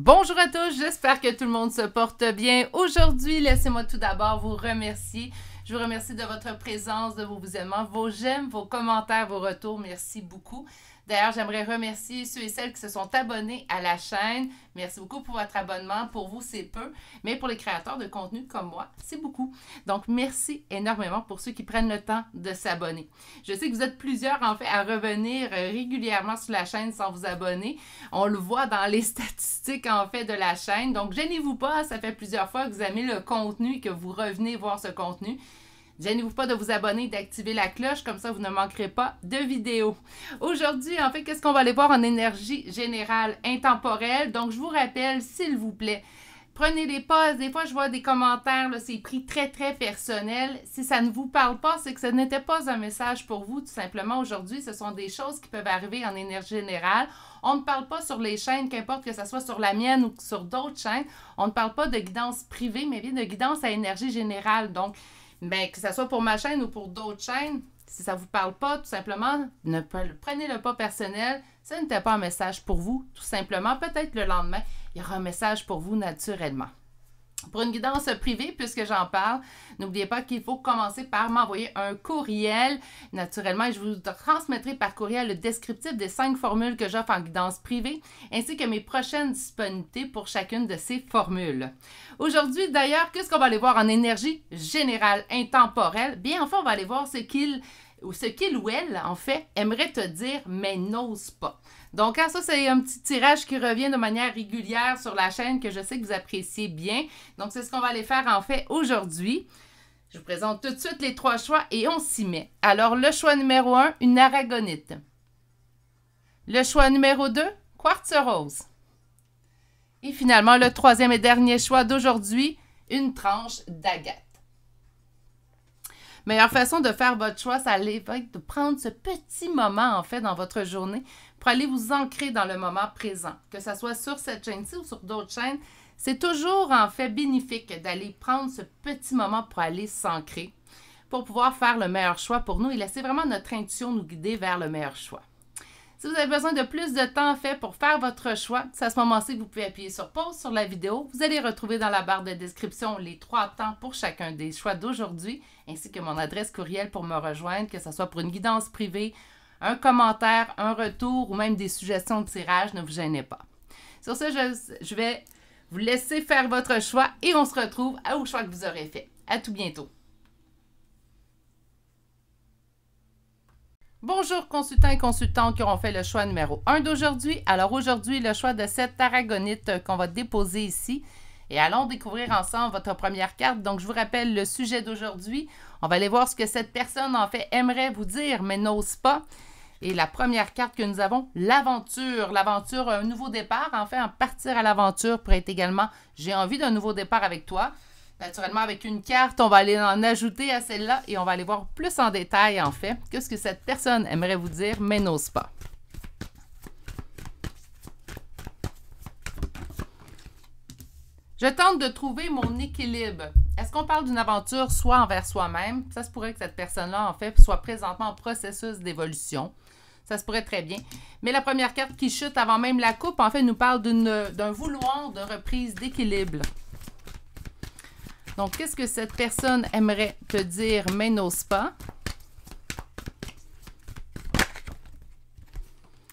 Bonjour à tous, j'espère que tout le monde se porte bien. Aujourd'hui, laissez-moi tout d'abord vous remercier. Je vous remercie de votre présence, de vos aimants, vos j'aime, vos commentaires, vos retours. Merci beaucoup. D'ailleurs, j'aimerais remercier ceux et celles qui se sont abonnés à la chaîne. Merci beaucoup pour votre abonnement. Pour vous, c'est peu, mais pour les créateurs de contenu comme moi, c'est beaucoup. Donc, merci énormément pour ceux qui prennent le temps de s'abonner. Je sais que vous êtes plusieurs, en fait, à revenir euh, régulièrement sur la chaîne sans vous abonner. On le voit dans les statistiques, en fait, de la chaîne. Donc, gênez-vous pas, ça fait plusieurs fois que vous aimez le contenu et que vous revenez voir ce contenu. Gênez-vous pas de vous abonner, d'activer la cloche, comme ça vous ne manquerez pas de vidéos. Aujourd'hui, en fait, qu'est-ce qu'on va aller voir en énergie générale intemporelle? Donc, je vous rappelle, s'il vous plaît, prenez les pauses. Des fois, je vois des commentaires, c'est pris très, très personnel. Si ça ne vous parle pas, c'est que ce n'était pas un message pour vous, tout simplement. Aujourd'hui, ce sont des choses qui peuvent arriver en énergie générale. On ne parle pas sur les chaînes, qu'importe que ce soit sur la mienne ou sur d'autres chaînes. On ne parle pas de guidance privée, mais bien de guidance à énergie générale. Donc, mais ben, que ce soit pour ma chaîne ou pour d'autres chaînes, si ça ne vous parle pas, tout simplement, ne prenez le pas personnel. Ça n'était pas un message pour vous, tout simplement. Peut-être le lendemain, il y aura un message pour vous naturellement. Pour une guidance privée, puisque j'en parle, n'oubliez pas qu'il faut commencer par m'envoyer un courriel. Naturellement, je vous transmettrai par courriel le descriptif des cinq formules que j'offre en guidance privée, ainsi que mes prochaines disponibilités pour chacune de ces formules. Aujourd'hui, d'ailleurs, qu'est-ce qu'on va aller voir en énergie générale, intemporelle? Bien, enfin, on va aller voir ce qu'il ou ce qu'il ou elle, en fait, aimerait te dire, mais n'ose pas. Donc, hein, ça, c'est un petit tirage qui revient de manière régulière sur la chaîne que je sais que vous appréciez bien. Donc, c'est ce qu'on va aller faire en fait aujourd'hui. Je vous présente tout de suite les trois choix et on s'y met. Alors, le choix numéro 1, une aragonite. Le choix numéro 2, quartz rose. Et finalement, le troisième et dernier choix d'aujourd'hui, une tranche d'agate. Meilleure façon de faire votre choix, ça va être de prendre ce petit moment, en fait, dans votre journée pour aller vous ancrer dans le moment présent, que ce soit sur cette chaîne-ci ou sur d'autres chaînes. C'est toujours en fait bénéfique d'aller prendre ce petit moment pour aller s'ancrer, pour pouvoir faire le meilleur choix pour nous et laisser vraiment notre intuition nous guider vers le meilleur choix. Si vous avez besoin de plus de temps fait pour faire votre choix, c'est à ce moment-ci que vous pouvez appuyer sur pause sur la vidéo. Vous allez retrouver dans la barre de description les trois temps pour chacun des choix d'aujourd'hui, ainsi que mon adresse courriel pour me rejoindre, que ce soit pour une guidance privée un commentaire, un retour ou même des suggestions de tirage, ne vous gênez pas. Sur ce, je, je vais vous laisser faire votre choix et on se retrouve à au choix que vous aurez fait. À tout bientôt. Bonjour consultants et consultantes qui auront fait le choix numéro 1 d'aujourd'hui. Alors aujourd'hui, le choix de cette aragonite qu'on va déposer ici. Et allons découvrir ensemble votre première carte. Donc je vous rappelle le sujet d'aujourd'hui. On va aller voir ce que cette personne en fait aimerait vous dire mais n'ose pas. Et la première carte que nous avons, l'aventure. L'aventure, un nouveau départ. En fait, en partir à l'aventure pourrait être également j'ai envie d'un nouveau départ avec toi. Naturellement, avec une carte, on va aller en ajouter à celle-là et on va aller voir plus en détail, en fait, que ce que cette personne aimerait vous dire, mais n'ose pas. Je tente de trouver mon équilibre. Est-ce qu'on parle d'une aventure soit envers soi-même? Ça se pourrait que cette personne-là, en fait, soit présentement en processus d'évolution. Ça se pourrait très bien. Mais la première carte qui chute avant même la coupe, en fait, nous parle d'un vouloir de reprise d'équilibre. Donc, qu'est-ce que cette personne aimerait te dire, mais n'ose pas?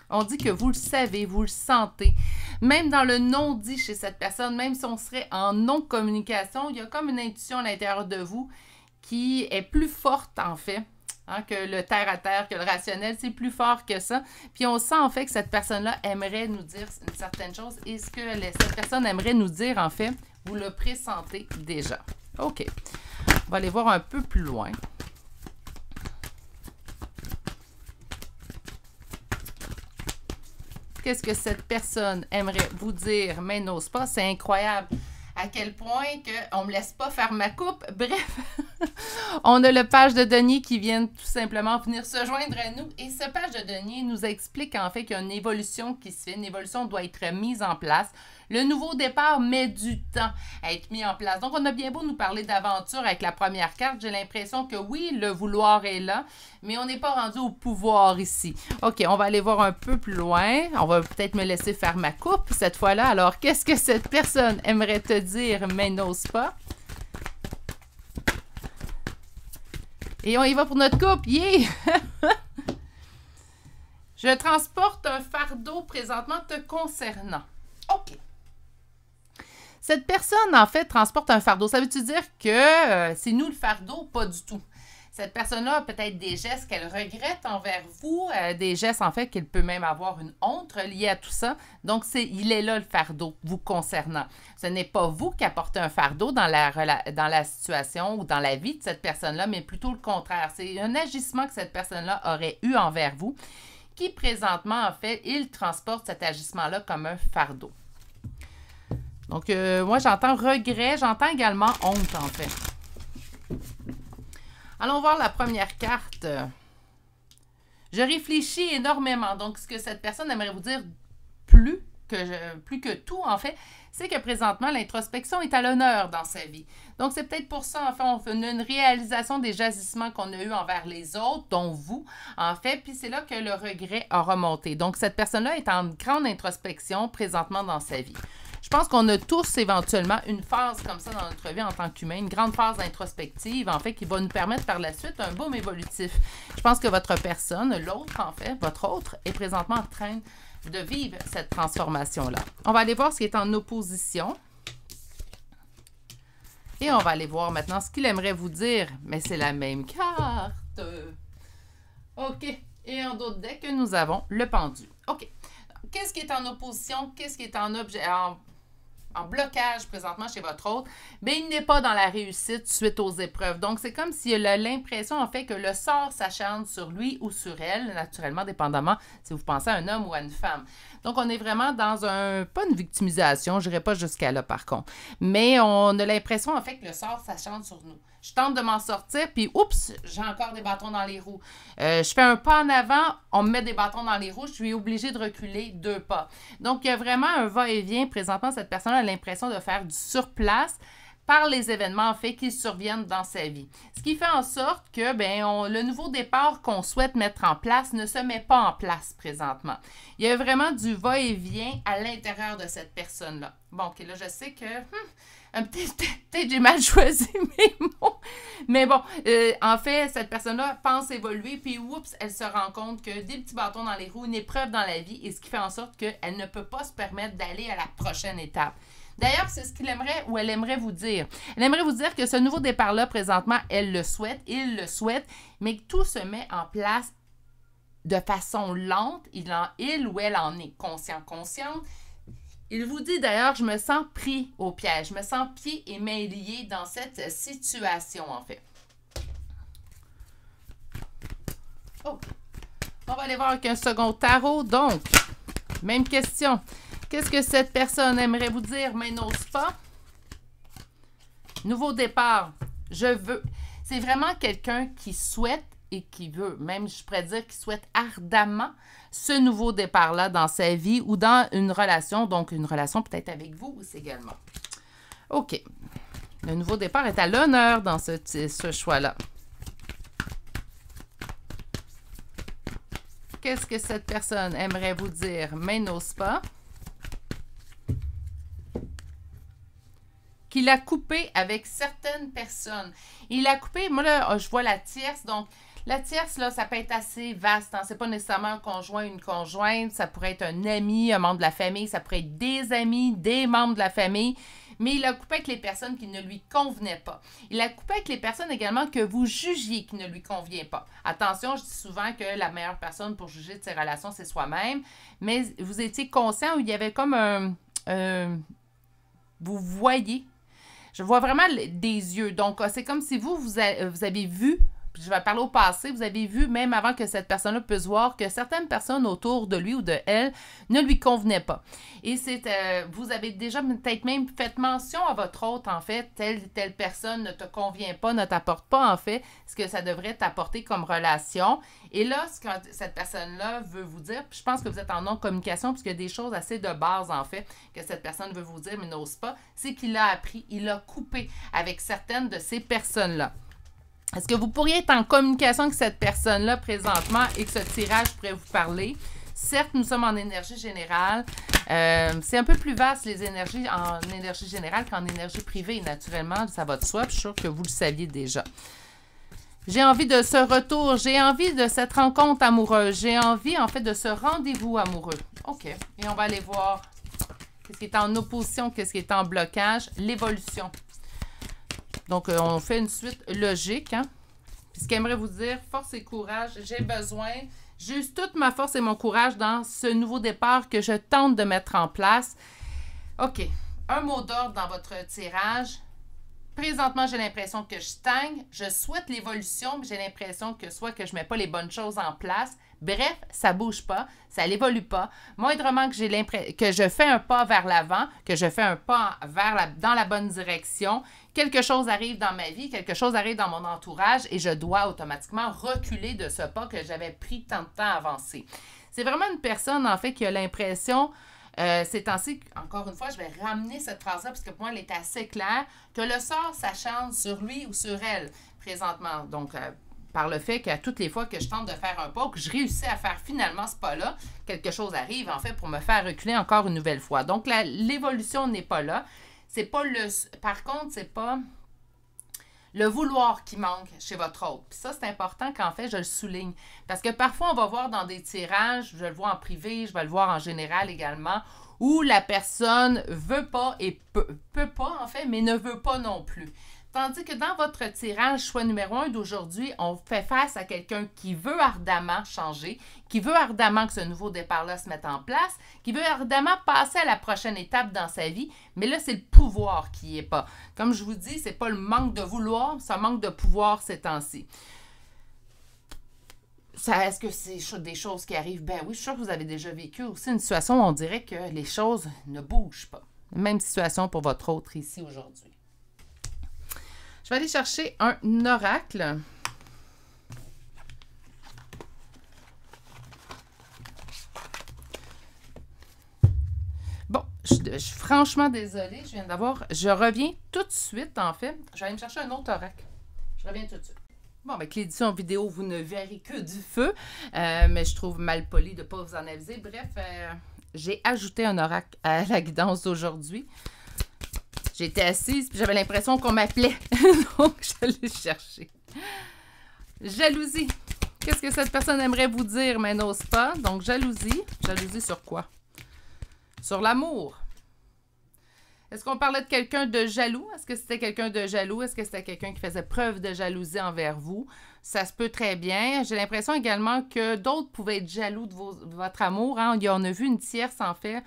On dit que vous le savez, vous le sentez. Même dans le non-dit chez cette personne, même si on serait en non-communication, il y a comme une intuition à l'intérieur de vous qui est plus forte, en fait, Hein, que le terre à terre, que le rationnel, c'est plus fort que ça. Puis on sent en fait que cette personne-là aimerait nous dire une certaine chose et ce que cette personne aimerait nous dire, en fait, vous le pressentez déjà. OK. On va aller voir un peu plus loin. Qu'est-ce que cette personne aimerait vous dire mais n'ose pas? C'est incroyable à quel point que on me laisse pas faire ma coupe. Bref, on a le page de Denis qui vient tout simplement venir se joindre à nous. Et ce page de Denis nous explique en fait qu'il y a une évolution qui se fait. Une évolution doit être mise en place. Le nouveau départ met du temps à être mis en place. Donc, on a bien beau nous parler d'aventure avec la première carte. J'ai l'impression que oui, le vouloir est là, mais on n'est pas rendu au pouvoir ici. OK, on va aller voir un peu plus loin. On va peut-être me laisser faire ma coupe cette fois-là. Alors, qu'est-ce que cette personne aimerait te dire, mais n'ose pas? Et on y va pour notre coupe. Yeah! Je transporte un fardeau présentement te concernant. OK. Cette personne, en fait, transporte un fardeau. Ça veut-tu dire que euh, c'est nous le fardeau? Pas du tout. Cette personne-là a peut-être des gestes qu'elle regrette envers vous, euh, des gestes, en fait, qu'elle peut même avoir une honte liée à tout ça. Donc, c'est, il est là le fardeau, vous concernant. Ce n'est pas vous qui apportez un fardeau dans la, dans la situation ou dans la vie de cette personne-là, mais plutôt le contraire. C'est un agissement que cette personne-là aurait eu envers vous qui, présentement, en fait, il transporte cet agissement-là comme un fardeau. Donc, euh, moi, j'entends regret, j'entends également honte, en fait. Allons voir la première carte. Je réfléchis énormément. Donc, ce que cette personne aimerait vous dire plus que, tout, en fait, c'est que présentement, l'introspection est à l'honneur dans sa vie. Donc, c'est peut-être pour ça, en fait, on fait une réalisation des jasissements qu'on a eus envers les autres, dont vous, en fait, puis c'est là que le regret a remonté. Donc, cette personne-là est en grande introspection présentement dans sa vie. Je pense qu'on a tous éventuellement une phase comme ça dans notre vie en tant qu'humain, une grande phase introspective, en fait, qui va nous permettre par la suite un boom évolutif. Je pense que votre personne, l'autre, en fait, votre autre, est présentement en train de vivre cette transformation-là. On va aller voir ce qui est en opposition. Et on va aller voir maintenant ce qu'il aimerait vous dire, mais c'est la même carte. OK. Et en d'autres que nous avons le pendu. OK. Qu'est-ce qui est en opposition? Qu'est-ce qui est en objet? en blocage présentement chez votre autre, mais il n'est pas dans la réussite suite aux épreuves. Donc, c'est comme s'il a l'impression, en fait, que le sort s'acharne sur lui ou sur elle, naturellement, dépendamment si vous pensez à un homme ou à une femme. Donc, on est vraiment dans un, pas une victimisation, je n'irai pas jusqu'à là, par contre, mais on a l'impression, en fait, que le sort s'acharne sur nous je tente de m'en sortir, puis oups, j'ai encore des bâtons dans les roues. Euh, je fais un pas en avant, on me met des bâtons dans les roues, je suis obligée de reculer deux pas. Donc, il y a vraiment un va-et-vient. Présentement, cette personne a l'impression de faire du surplace par les événements en fait qui surviennent dans sa vie. Ce qui fait en sorte que ben, le nouveau départ qu'on souhaite mettre en place ne se met pas en place présentement. Il y a vraiment du va-et-vient à l'intérieur de cette personne-là. Bon, ok, là je sais que hmm, euh, peut-être j'ai mal choisi mes mots. Mais bon, euh, en fait, cette personne-là pense évoluer, puis oups, elle se rend compte que des petits bâtons dans les roues, une épreuve dans la vie, et ce qui fait en sorte qu'elle ne peut pas se permettre d'aller à la prochaine étape. D'ailleurs, c'est ce qu'elle aimerait ou elle aimerait vous dire. Elle aimerait vous dire que ce nouveau départ-là, présentement, elle le souhaite, il le souhaite, mais que tout se met en place de façon lente. Il, en, il ou elle en est conscient, consciente il vous dit d'ailleurs, je me sens pris au piège, je me sens pieds et mains liés dans cette situation en fait. Oh. On va aller voir avec un second tarot. Donc, même question. Qu'est-ce que cette personne aimerait vous dire mais n'ose pas? Nouveau départ. Je veux. C'est vraiment quelqu'un qui souhaite et qui veut, même je pourrais dire qui souhaite ardemment ce nouveau départ-là dans sa vie ou dans une relation, donc une relation peut-être avec vous également. OK. Le nouveau départ est à l'honneur dans ce, ce choix-là. Qu'est-ce que cette personne aimerait vous dire, mais n'ose pas? qu'il a coupé avec certaines personnes. Il a coupé, moi là, je vois la tierce, donc la tierce, là, ça peut être assez vaste. Ce hein. C'est pas nécessairement un conjoint, une conjointe. Ça pourrait être un ami, un membre de la famille. Ça pourrait être des amis, des membres de la famille. Mais il a coupé avec les personnes qui ne lui convenaient pas. Il a coupé avec les personnes également que vous jugiez qui ne lui convient pas. Attention, je dis souvent que la meilleure personne pour juger de ses relations, c'est soi-même. Mais vous étiez conscient où il y avait comme un vous voyez je vois vraiment des yeux. Donc, ah, c'est comme si vous, vous, avez vu je vais parler au passé, vous avez vu, même avant que cette personne-là puisse voir, que certaines personnes autour de lui ou de elle ne lui convenaient pas. Et c'est, euh, vous avez déjà peut-être même fait mention à votre hôte, en fait, telle telle personne ne te convient pas, ne t'apporte pas, en fait, ce que ça devrait t'apporter comme relation. Et là, ce que cette personne-là veut vous dire, je pense que vous êtes en non-communication, puisqu'il y a des choses assez de base, en fait, que cette personne veut vous dire, mais n'ose pas, c'est qu'il a appris, il a coupé avec certaines de ces personnes-là. Est-ce que vous pourriez être en communication avec cette personne-là présentement et que ce tirage pourrait vous parler? Certes, nous sommes en énergie générale. Euh, c'est un peu plus vaste les énergies en énergie générale qu'en énergie privée. Naturellement, ça va de soi. Je suis sûr que vous le saviez déjà. J'ai envie de ce retour. J'ai envie de cette rencontre amoureuse. J'ai envie, en fait, de ce rendez-vous amoureux. OK. Et on va aller voir qu'est-ce qui est en opposition, qu'est-ce qui est en blocage. L'évolution. Donc, euh, on fait une suite logique. Hein? Puis ce vous dire, force et courage, j'ai besoin. J'use toute ma force et mon courage dans ce nouveau départ que je tente de mettre en place. OK. Un mot d'ordre dans votre tirage. Présentement, j'ai l'impression que je stagne. Je souhaite l'évolution, mais j'ai l'impression que soit que je ne mets pas les bonnes choses en place, Bref, ça bouge pas, ça n'évolue pas. Moindrement que j'ai l'impression que je fais un pas vers l'avant, que je fais un pas vers la, dans la bonne direction, quelque chose arrive dans ma vie, quelque chose arrive dans mon entourage et je dois automatiquement reculer de ce pas que j'avais pris tant de temps à avancer. C'est vraiment une personne, en fait, qui a l'impression euh, c'est ainsi encore une fois, je vais ramener cette phrase-là parce que pour moi, elle est assez claire, que le sort change sur lui ou sur elle présentement. Donc, euh, par le fait qu'à toutes les fois que je tente de faire un pas, que je réussis à faire finalement ce pas-là, quelque chose arrive en fait pour me faire reculer encore une nouvelle fois. Donc l'évolution n'est pas là. C'est pas le par contre, c'est pas le vouloir qui manque chez votre hôte. Puis ça, c'est important qu'en fait, je le souligne. Parce que parfois, on va voir dans des tirages, je le vois en privé, je vais le voir en général également, où la personne veut pas et peut pas, en fait, mais ne veut pas non plus. Tandis que dans votre tirage choix numéro un d'aujourd'hui, on fait face à quelqu'un qui veut ardemment changer, qui veut ardemment que ce nouveau départ-là se mette en place, qui veut ardemment passer à la prochaine étape dans sa vie, mais là, c'est le pouvoir qui n'y est pas. Comme je vous dis, c'est pas le manque de vouloir, ça manque de pouvoir ces temps-ci. Ça, est-ce que c'est des choses qui arrivent? Ben oui, je suis sûre que vous avez déjà vécu aussi une situation où on dirait que les choses ne bougent pas. Même situation pour votre autre ici aujourd'hui. Je vais aller chercher un oracle. Bon, je, suis franchement désolée, je viens d'avoir... Je reviens tout de suite, en fait. Je vais aller me chercher un autre oracle. Je reviens tout de suite. Bon, avec ben, l'édition vidéo, vous ne verrez que du feu, euh, mais je trouve mal poli de ne pas vous en aviser. Bref, euh, j'ai ajouté un oracle à la guidance d'aujourd'hui. J'étais assise, puis j'avais l'impression qu'on m'appelait. Donc, je l'ai chercher. Jalousie. Qu'est-ce que cette personne aimerait vous dire, mais n'ose pas? Donc, jalousie. Jalousie sur quoi? Sur l'amour. Est-ce qu'on parlait de quelqu'un de jaloux? Est-ce que c'était quelqu'un de jaloux? Est-ce que c'était quelqu'un qui faisait preuve de jalousie envers vous? Ça se peut très bien. J'ai l'impression également que d'autres pouvaient être jaloux de, votre amour. On hein. a vu une tierce, en fait,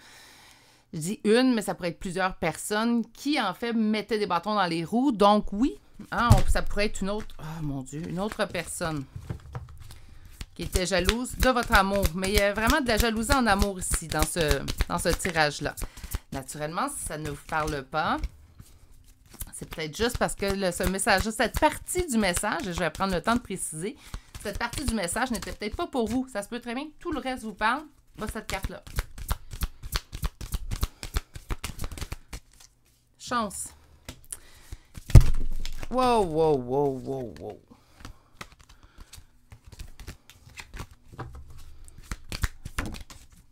je dis une, mais ça pourrait être plusieurs personnes qui, en fait, mettaient des bâtons dans les roues. Donc, oui, hein, ça pourrait être une autre, oh mon Dieu, une autre personne qui était jalouse de votre amour. Mais il y a vraiment de la jalousie en amour ici, dans ce, dans ce tirage-là. Naturellement, si ça ne vous parle pas, c'est peut-être juste parce que ce message, cette partie du message, et je vais prendre le temps de préciser, cette partie du message n'était peut-être pas pour vous. Ça se peut très bien que tout le reste vous parle, pas cette carte-là. Chance. Wow, wow, wow, wow, wow.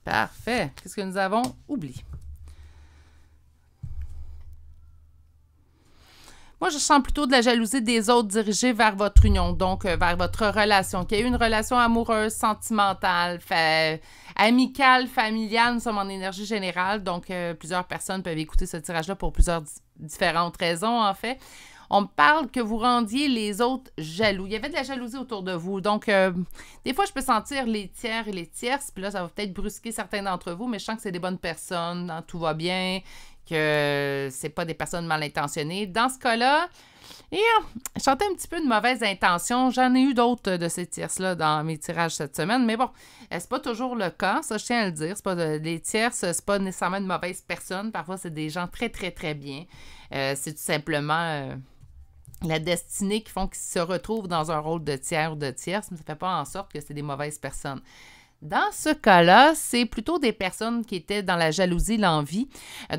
Parfait. Qu'est-ce que nous avons? oublié? Moi, je sens plutôt de la jalousie des autres dirigée vers votre union, donc euh, vers votre relation, qu'il y ait une relation amoureuse, sentimentale, amicale, familiale. Nous sommes en énergie générale, donc euh, plusieurs personnes peuvent écouter ce tirage-là pour plusieurs différentes raisons, en fait. On me parle que vous rendiez les autres jaloux. Il y avait de la jalousie autour de vous. Donc, euh, des fois, je peux sentir les tiers et les tierces. Puis là, ça va peut-être brusquer certains d'entre vous, mais je sens que c'est des bonnes personnes. Hein, tout va bien que c'est pas des personnes mal intentionnées. Dans ce cas-là, et euh, je un petit peu de mauvaise intention. J'en ai eu d'autres de ces tierces-là dans mes tirages cette semaine, mais bon, euh, c'est pas toujours le cas, ça je tiens à le dire. Pas de, les tierces, c'est pas nécessairement de mauvaise personne. Parfois, c'est des gens très, très, très bien. Euh, c'est tout simplement la destinée qui font qu'ils se retrouvent dans un rôle de tiers ou de tierce, mais ça fait pas en sorte que c'est des mauvaises personnes. Dans ce cas-là, c'est plutôt des personnes qui étaient dans la jalousie, l'envie.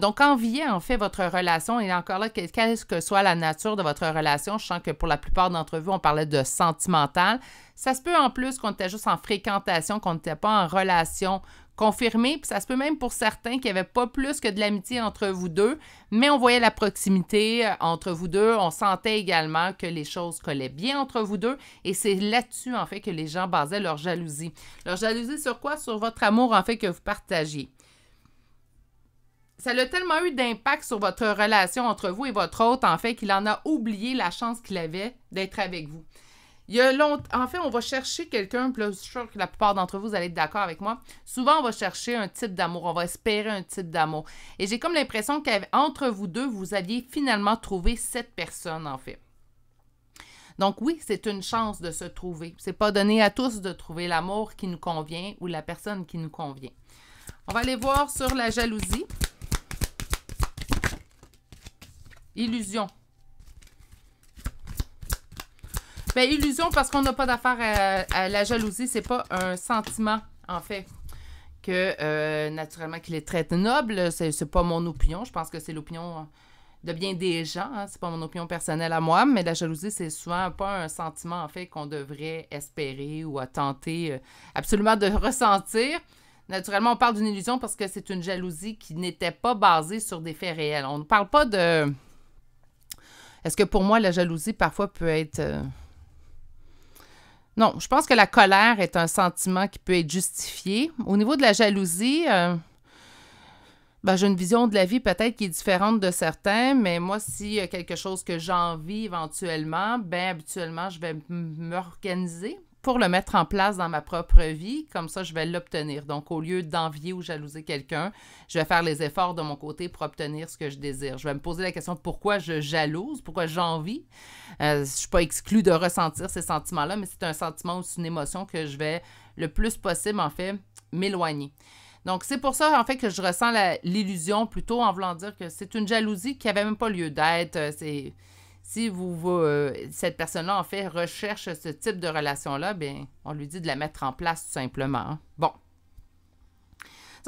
Donc, envier en fait votre relation et encore là, quelle que soit la nature de votre relation, je sens que pour la plupart d'entre vous, on parlait de sentimental. Ça se peut en plus qu'on était juste en fréquentation, qu'on n'était pas en relation, confirmé, puis ça se peut même pour certains qu'il n'y avait pas plus que de l'amitié entre vous deux, mais on voyait la proximité euh, entre vous deux, on sentait également que les choses collaient bien entre vous deux, et c'est là-dessus, en fait, que les gens basaient leur jalousie. Leur jalousie sur quoi? Sur votre amour, en fait, que vous partagiez. Ça a tellement eu d'impact sur votre relation entre vous et votre hôte, en fait, qu'il en a oublié la chance qu'il avait d'être avec vous. Il y a En fait, on va chercher quelqu'un, Plus je suis sûr que la plupart d'entre vous, vous allez être d'accord avec moi. Souvent, on va chercher un type d'amour, on va espérer un type d'amour. Et j'ai comme l'impression qu'entre vous deux, vous aviez finalement trouvé cette personne, en fait. Donc oui, c'est une chance de se trouver. C'est pas donné à tous de trouver l'amour qui nous convient ou la personne qui nous convient. On va aller voir sur la jalousie. Illusion. Ben, illusion, parce qu'on n'a pas d'affaire à, la jalousie. C'est pas un sentiment, en fait. Que euh, naturellement qu'il est très noble, c'est pas mon opinion. Je pense que c'est l'opinion de bien des gens. Hein. C'est pas mon opinion personnelle à moi, mais la jalousie, c'est souvent pas un sentiment en fait qu'on devrait espérer ou à tenter euh, absolument de ressentir. Naturellement, on parle d'une illusion parce que c'est une jalousie qui n'était pas basée sur des faits réels. On ne parle pas de. Est-ce que pour moi, la jalousie parfois peut être. Euh, non, je pense que la colère est un sentiment qui peut être justifié. Au niveau de la jalousie, euh, ben, j'ai une vision de la vie peut-être qui est différente de certains, mais moi, s'il y a quelque chose que j'envie éventuellement, ben habituellement, je vais m'organiser pour le mettre en place dans ma propre vie. Comme ça, je vais l'obtenir. Donc, au lieu d'envier ou jalouser quelqu'un, je vais faire les efforts de mon côté pour obtenir ce que je désire. Je vais me poser la question pourquoi je jalouse, pourquoi j'envie. Euh, je ne suis pas exclue de ressentir ces sentiments-là, mais c'est un sentiment ou c'est une émotion que je vais le plus possible, en fait, m'éloigner. Donc, c'est pour ça, en fait, que je ressens l'illusion plutôt en voulant dire que c'est une jalousie qui n'avait même pas lieu d'être. Euh, c'est si vous, euh, cette personne-là, en fait, recherche ce type de relation-là, bien, on lui dit de la mettre en place tout simplement. Hein. Bon,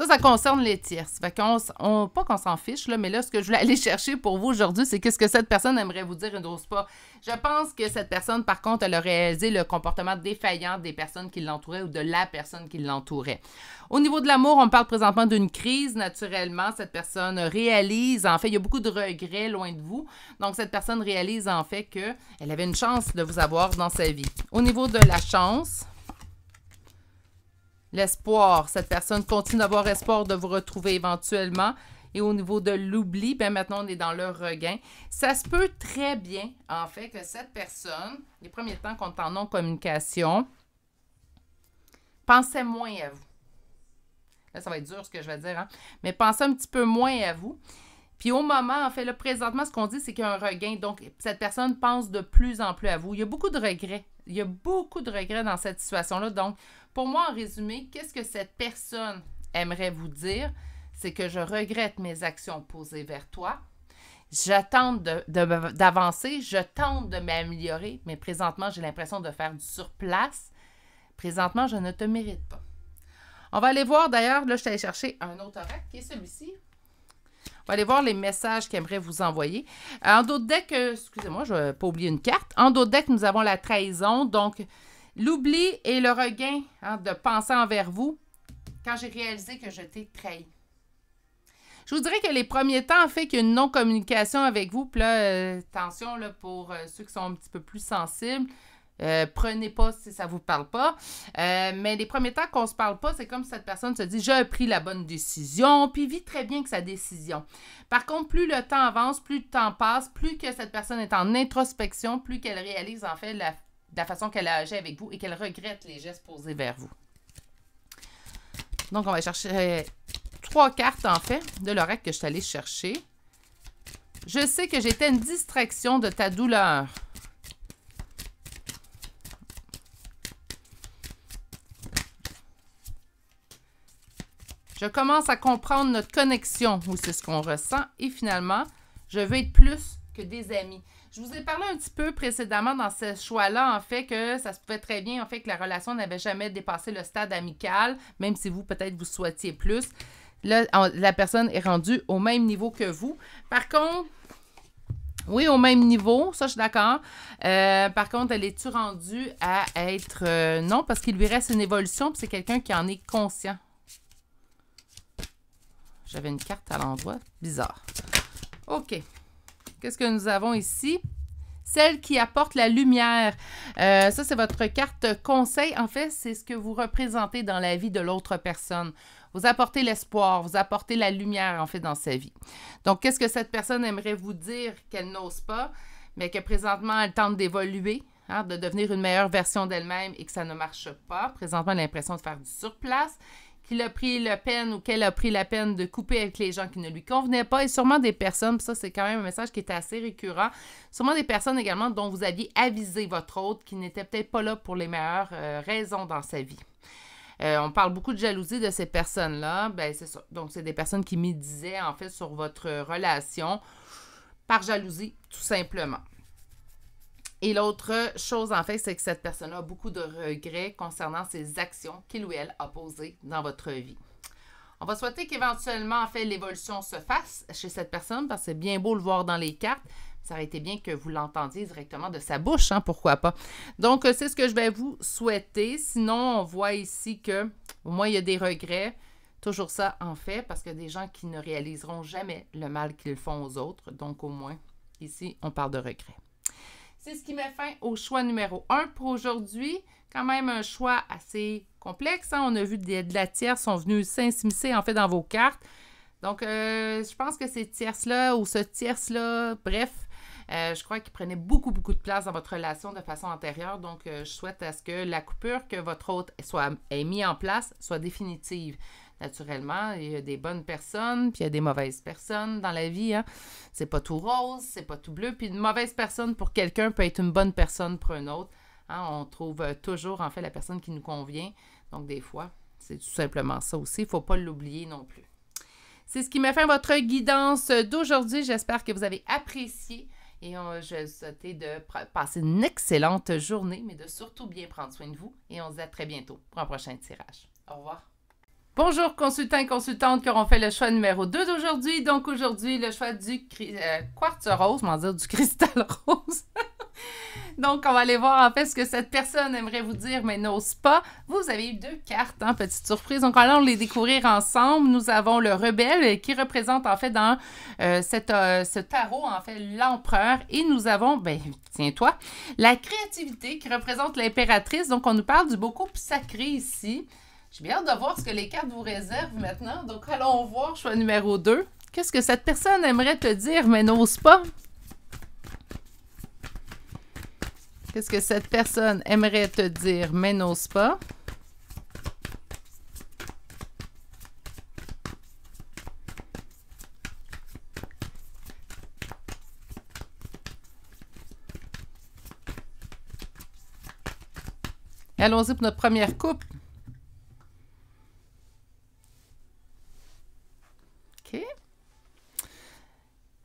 ça, ça concerne les tierces. Fait qu'on, on, pas qu'on s'en fiche, là, mais là, ce que je voulais aller chercher pour vous aujourd'hui, c'est qu'est-ce que cette personne aimerait vous dire une n'ose pas. Je pense que cette personne, par contre, elle a réalisé le comportement défaillant des personnes qui l'entouraient ou de la personne qui l'entourait. Au niveau de l'amour, on parle présentement d'une crise, naturellement. Cette personne réalise, en fait, il y a beaucoup de regrets loin de vous. Donc, cette personne réalise, en fait, qu'elle avait une chance de vous avoir dans sa vie. Au niveau de la chance, l'espoir. Cette personne continue d'avoir espoir de vous retrouver éventuellement. Et au niveau de l'oubli, ben maintenant, on est dans le regain. Ça se peut très bien, en fait, que cette personne, les premiers temps qu'on est en communication pensait moins à vous. Là, ça va être dur ce que je vais dire, hein? mais pensez un petit peu moins à vous. Puis au moment, en fait, là, présentement, ce qu'on dit, c'est qu'il y a un regain. Donc, cette personne pense de plus en plus à vous. Il y a beaucoup de regrets. Il y a beaucoup de regrets dans cette situation-là. Donc, pour moi, en résumé, qu'est-ce que cette personne aimerait vous dire? C'est que je regrette mes actions posées vers toi. J'attends d'avancer, de, je tente de m'améliorer, mais présentement, j'ai l'impression de faire du surplace. Présentement, je ne te mérite pas. On va aller voir d'ailleurs, là, je suis chercher un autre oracle qui est celui-ci. On va aller voir les messages qu'elle aimerait vous envoyer. Euh, en d'autres decks, euh, excusez-moi, je vais pas oublier une carte. En d'autres decks, nous avons la trahison. Donc, L'oubli et le regain hein, de penser envers vous quand j'ai réalisé que je t'ai trahi. Je vous dirais que les premiers temps, en fait, qu'une non-communication avec vous, puis là, euh, attention, là, pour euh, ceux qui sont un petit peu plus sensibles, euh, prenez pas si ça ne vous parle pas. mais les premiers temps qu'on se parle pas, c'est comme si cette personne se dit j'ai pris la bonne décision, puis vit très bien que sa décision. Par contre, plus le temps avance, plus le temps passe, plus que cette personne est en introspection, plus qu'elle réalise en fait la de la façon qu'elle a agi avec vous et qu'elle regrette les gestes posés vers vous. Donc, on va chercher euh, trois cartes, en fait, de l'oracle que je suis allée chercher. Je sais que j'étais une distraction de ta douleur. Je commence à comprendre notre connexion, ou c'est ce qu'on ressent. Et finalement, je veux être plus que des amis. Je vous ai parlé un petit peu précédemment dans ce choix-là, en fait, que ça se pouvait très bien, en fait, que la relation n'avait jamais dépassé le stade amical, même si vous, peut-être, vous souhaitiez plus. Là, la personne est rendue au même niveau que vous. Par contre, oui, au même niveau, ça je suis d'accord. Euh, par contre, elle est-tu rendue à être... Euh, non, parce qu'il lui reste une évolution, puis c'est quelqu'un qui en est conscient. J'avais une carte à l'endroit, bizarre. OK. Qu'est-ce que nous avons ici? Celle qui apporte la lumière. Euh, ça, c'est votre carte conseil. En fait, c'est ce que vous représentez dans la vie de l'autre personne. Vous apportez l'espoir, vous apportez la lumière, en fait, dans sa vie. Donc, qu'est-ce que cette personne aimerait vous dire qu'elle n'ose pas, mais que présentement, elle tente d'évoluer, hein, de devenir une meilleure version d'elle-même et que ça ne marche pas? Présentement, l'impression de faire du surplace qu'il a pris la peine ou qu'elle a pris la peine de couper avec les gens qui ne lui convenaient pas et sûrement des personnes, ça c'est quand même un message qui est assez récurrent, sûrement des personnes également dont vous aviez avisé votre autre qui n'était peut-être pas là pour les meilleures euh, raisons dans sa vie. Euh, on parle beaucoup de jalousie de ces personnes-là. Ben, c'est Donc, c'est des personnes qui médisaient en fait sur votre relation par jalousie, tout simplement. Et l'autre chose, en fait, c'est que cette personne a beaucoup de regrets concernant ses actions qu'il ou elle a posées dans votre vie. On va souhaiter qu'éventuellement, en fait, l'évolution se fasse chez cette personne parce que c'est bien beau le voir dans les cartes. Ça aurait été bien que vous l'entendiez directement de sa bouche, hein, pourquoi pas. Donc, c'est ce que je vais vous souhaiter. Sinon, on voit ici que, au moins, il y a des regrets. Toujours ça, en fait, parce que des gens qui ne réaliseront jamais le mal qu'ils font aux autres. Donc, au moins, ici, on parle de regrets. C'est ce qui met fin au choix numéro 1 pour aujourd'hui. Quand même un choix assez complexe. Hein. On a vu des, de la tierce sont venus s'immiscer en fait dans vos cartes. Donc, euh, je pense que ces tierces-là ou ce tierce-là, bref, euh, je crois qu'il prenait beaucoup, beaucoup de place dans votre relation de façon antérieure. Donc, euh, je souhaite à ce que la coupure que votre hôte soit, ait mise en place soit définitive. Naturellement, il y a des bonnes personnes, puis il y a des mauvaises personnes dans la vie. Hein. C'est pas tout rose, c'est pas tout bleu. Puis une mauvaise personne pour quelqu'un peut être une bonne personne pour un autre. Hein. on trouve euh, toujours, en fait, la personne qui nous convient. Donc, des fois, c'est tout simplement ça aussi. Il ne faut pas l'oublier non plus. C'est ce qui m'a fait votre guidance d'aujourd'hui. J'espère que vous avez apprécié. Et je souhaite de passer une excellente journée, mais de surtout bien prendre soin de vous. Et on se dit à très bientôt pour un prochain tirage. Au revoir. Bonjour consultants et consultantes qui auront fait le choix numéro 2 d'aujourd'hui. Donc aujourd'hui, le choix du euh, quartz rose, on dire du cristal rose. Donc on va aller voir en fait ce que cette personne aimerait vous dire mais n'ose pas. Vous avez eu deux cartes, hein, petite surprise. Donc allons les découvrir ensemble. Nous avons le rebelle qui représente en fait dans euh, cette, euh, ce tarot en fait l'empereur et nous avons, ben tiens-toi, la créativité qui représente l'impératrice. Donc on nous parle du beaucoup sacré ici. J'ai bien hâte de voir ce que les cartes vous réservent maintenant. Donc, allons voir choix numéro 2. Qu'est-ce que cette personne aimerait te dire, mais n'ose pas? Qu'est-ce que cette personne aimerait te dire, mais n'ose pas? Allons-y pour notre première coupe.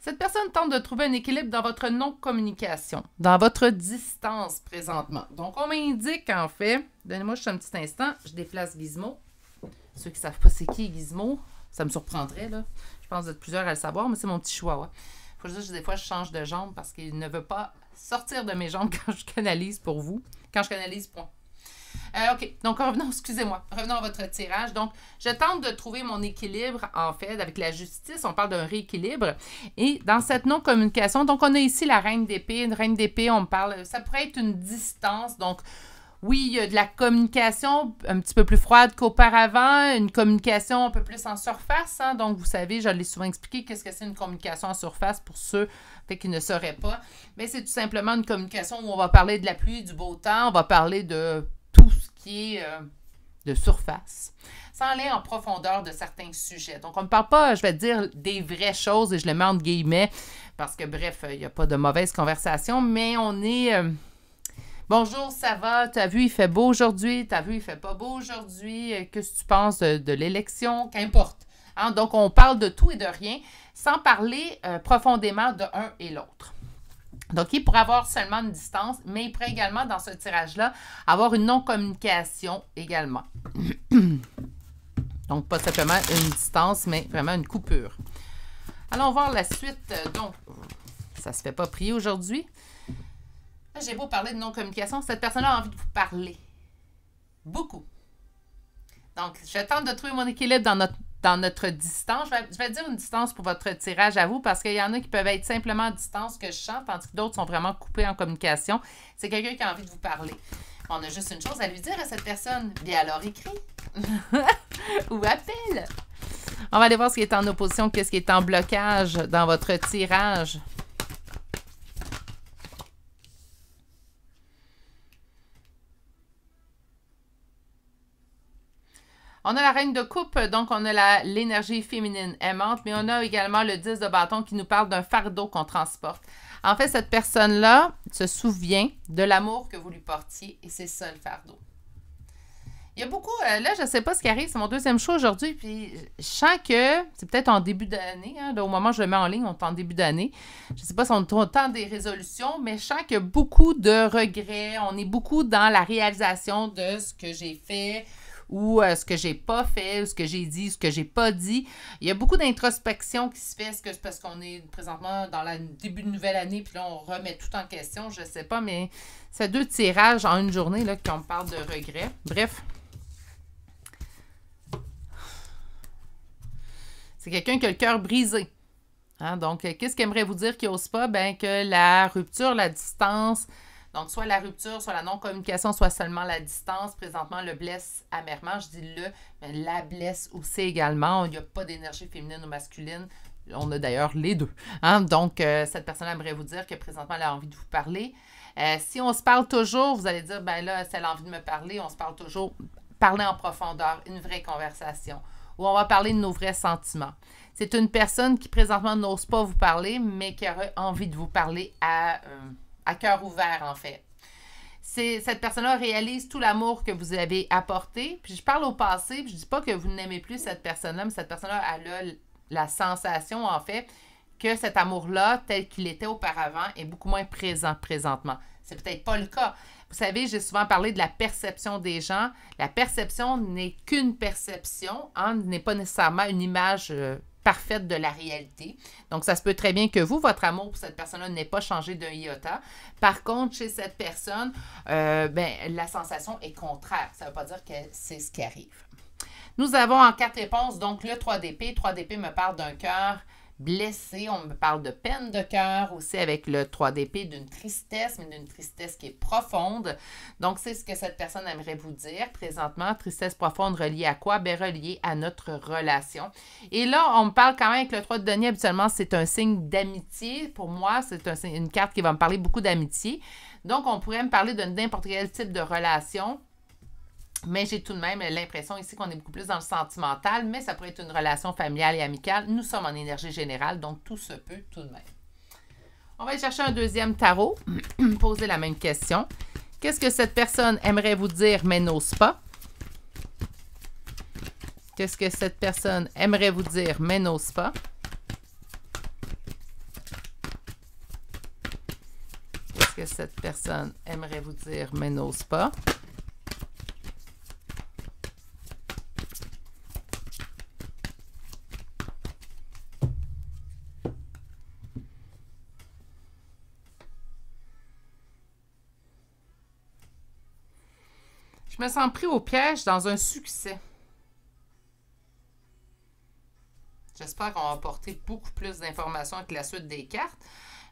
Cette personne tente de trouver un équilibre dans votre non-communication, dans votre distance présentement. Donc, on m'indique en fait, donnez-moi juste un petit instant, je déplace Gizmo. Ceux qui ne savent pas c'est qui Gizmo, ça me surprendrait, là. Je pense d'être plusieurs à le savoir, mais c'est mon petit choix. Faut juste des fois, je change de jambe parce qu'il ne veut pas sortir de mes jambes quand je canalise pour vous. Quand je canalise, point. Euh, OK, donc revenons, excusez-moi, revenons à votre tirage. Donc, je tente de trouver mon équilibre, en fait, avec la justice. On parle d'un rééquilibre. Et dans cette non-communication, donc on a ici la reine d'épée. Une reine d'épée, on parle, ça pourrait être une distance, donc... Oui, il y a de la communication un petit peu plus froide qu'auparavant, une communication un peu plus en surface. Hein. Donc, vous savez, je l'ai souvent expliqué, qu'est-ce que c'est une communication en surface pour ceux qui ne sauraient pas. Mais c'est tout simplement une communication où on va parler de la pluie, du beau temps, on va parler de euh, de surface, sans aller en profondeur de certains sujets. Donc, on ne parle pas, je vais dire, des vraies choses, et je le mets entre guillemets, parce que bref, il n'y a pas de mauvaise conversation, mais on est... Euh, Bonjour, ça va? as vu, il fait beau aujourd'hui? as vu, il fait pas beau aujourd'hui? Euh, qu'est-ce que tu penses de, l'élection? Qu'importe. Hein? Donc, on parle de tout et de rien, sans parler profondément de un et l'autre. Donc, il pourrait avoir seulement une distance, mais il pourrait également, dans ce tirage-là, avoir une non-communication également. Donc, pas simplement une distance, mais vraiment une coupure. Allons voir la suite. Donc, ça se fait pas prier aujourd'hui. J'ai beau parler de non-communication, cette personne-là a envie de vous parler. Beaucoup. Donc, je tente de trouver mon équilibre dans notre dans notre distance. Je vais, dire une distance pour votre tirage à vous parce qu'il y en a qui peuvent être simplement à distance que je chante, tandis que d'autres sont vraiment coupés en communication. C'est quelqu'un qui a envie de vous parler. On a juste une chose à lui dire à cette personne. Bien alors écrit ou appelle. On va aller voir ce qui est en opposition, qu'est-ce qui est en blocage dans votre tirage. On a la reine de coupe, donc on a l'énergie féminine aimante, mais on a également le 10 de bâton qui nous parle d'un fardeau qu'on transporte. En fait, cette personne-là se souvient de l'amour que vous lui portiez et c'est ça le fardeau. Il y a beaucoup. Euh, là, je ne sais pas ce qui arrive. C'est mon deuxième show aujourd'hui. Puis, je sens que c'est peut-être en début d'année. Hein, au moment où je le mets en ligne, on est en début d'année. Je ne sais pas si on temps des résolutions, mais je sens qu'il beaucoup de regrets. On est beaucoup dans la réalisation de ce que j'ai fait, ou euh, ce que j'ai pas fait, ce que j'ai dit, ce que j'ai pas dit. Il y a beaucoup d'introspection qui se fait, parce qu'on est présentement dans le début de nouvelle année, puis là, on remet tout en question, je sais pas, mais c'est deux tirages en une journée, là, qu'on parle de regrets. Bref. C'est quelqu'un qui a le cœur brisé. Hein, donc, euh, qu'est-ce aimerait vous dire qui n'ose pas? Ben, que la rupture, la distance, donc, soit la rupture, soit la non-communication, soit seulement la distance. Présentement, le blesse amèrement. Je dis le, mais la blesse aussi également. Il n'y a pas d'énergie féminine ou masculine. On a d'ailleurs les deux. Hein. Donc, euh, cette personne aimerait vous dire que présentement, elle a envie de vous parler. Euh, si on se parle toujours, vous allez dire, ben là, si elle a envie de me parler, on se parle toujours. Parler en profondeur, une vraie conversation, où on va parler de nos vrais sentiments. C'est une personne qui présentement n'ose pas vous parler, mais qui aurait envie de vous parler à... Euh, à cœur ouvert, en fait. Cette personne-là réalise tout l'amour que vous avez apporté. Puis je parle au passé, puis je dis pas que vous n'aimez plus cette personne-là, mais cette personne-là, elle a la sensation, en fait, que cet amour-là, tel qu'il était auparavant, est beaucoup moins présent présentement. C'est peut-être pas le cas. Vous savez, j'ai souvent parlé de la perception des gens. La perception n'est qu'une perception, hein, n'est pas nécessairement une image euh, parfaite de la réalité. Donc, ça se peut très bien que vous, votre amour pour cette personne-là n'ait pas changé d'un iota. Par contre, chez cette personne, euh, ben, la sensation est contraire. Ça ne veut pas dire que c'est ce qui arrive. Nous avons en quatre réponses, donc le 3DP. 3DP me parle d'un cœur blessé. On me parle de peine de cœur aussi avec le 3 d'épée d'une tristesse, mais d'une tristesse qui est profonde. Donc, c'est ce que cette personne aimerait vous dire présentement. Tristesse profonde reliée à quoi? Bien, reliée à notre relation. Et là, on me parle quand même avec le 3 de denier. Habituellement, c'est un signe d'amitié. Pour moi, c'est une carte qui va me parler beaucoup d'amitié. Donc, on pourrait me parler de n'importe quel type de relation mais j'ai tout de même l'impression ici qu'on est beaucoup plus dans le sentimental, mais ça pourrait être une relation familiale et amicale. Nous sommes en énergie générale, donc tout se peut tout de même. On va aller chercher un deuxième tarot, poser la même question. Qu'est-ce que cette personne aimerait vous dire mais n'ose pas? Qu'est-ce que cette personne aimerait vous dire mais n'ose pas? Qu'est-ce que cette personne aimerait vous dire mais n'ose pas? me pris au piège dans un succès. J'espère qu'on va apporter beaucoup plus d'informations avec la suite des cartes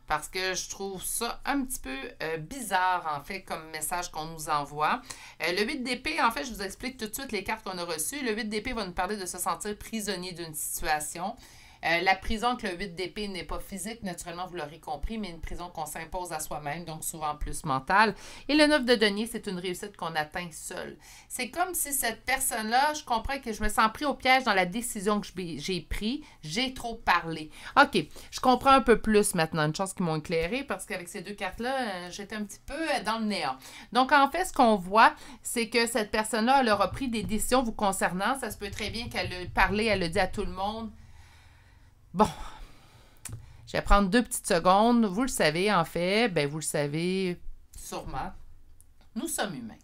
parce que je trouve ça un petit peu euh, bizarre, en fait, comme message qu'on nous envoie. Euh, le 8 d'épée, en fait, je vous explique tout de suite les cartes qu'on a reçues. Le 8 d'épée va nous parler de se sentir prisonnier d'une situation. Euh, la prison que le 8 d'épée n'est pas physique, naturellement, vous l'aurez compris, mais une prison qu'on s'impose à soi-même, donc souvent plus mentale. Et le 9 de denier, c'est une réussite qu'on atteint seul. C'est comme si cette personne-là, je comprends que je me sens pris au piège dans la décision que j'ai prise. J'ai trop parlé. OK, je comprends un peu plus maintenant. Une chose qui m'ont éclairé parce qu'avec ces deux cartes-là, euh, j'étais un petit peu euh, dans le néant. Donc, en fait, ce qu'on voit, c'est que cette personne-là, elle aura pris des décisions vous concernant. Ça se peut très bien qu'elle ait parlé, elle le dit à tout le monde. Bon, je vais prendre deux petites secondes. Vous le savez, en fait, ben vous le savez sûrement, nous sommes humains.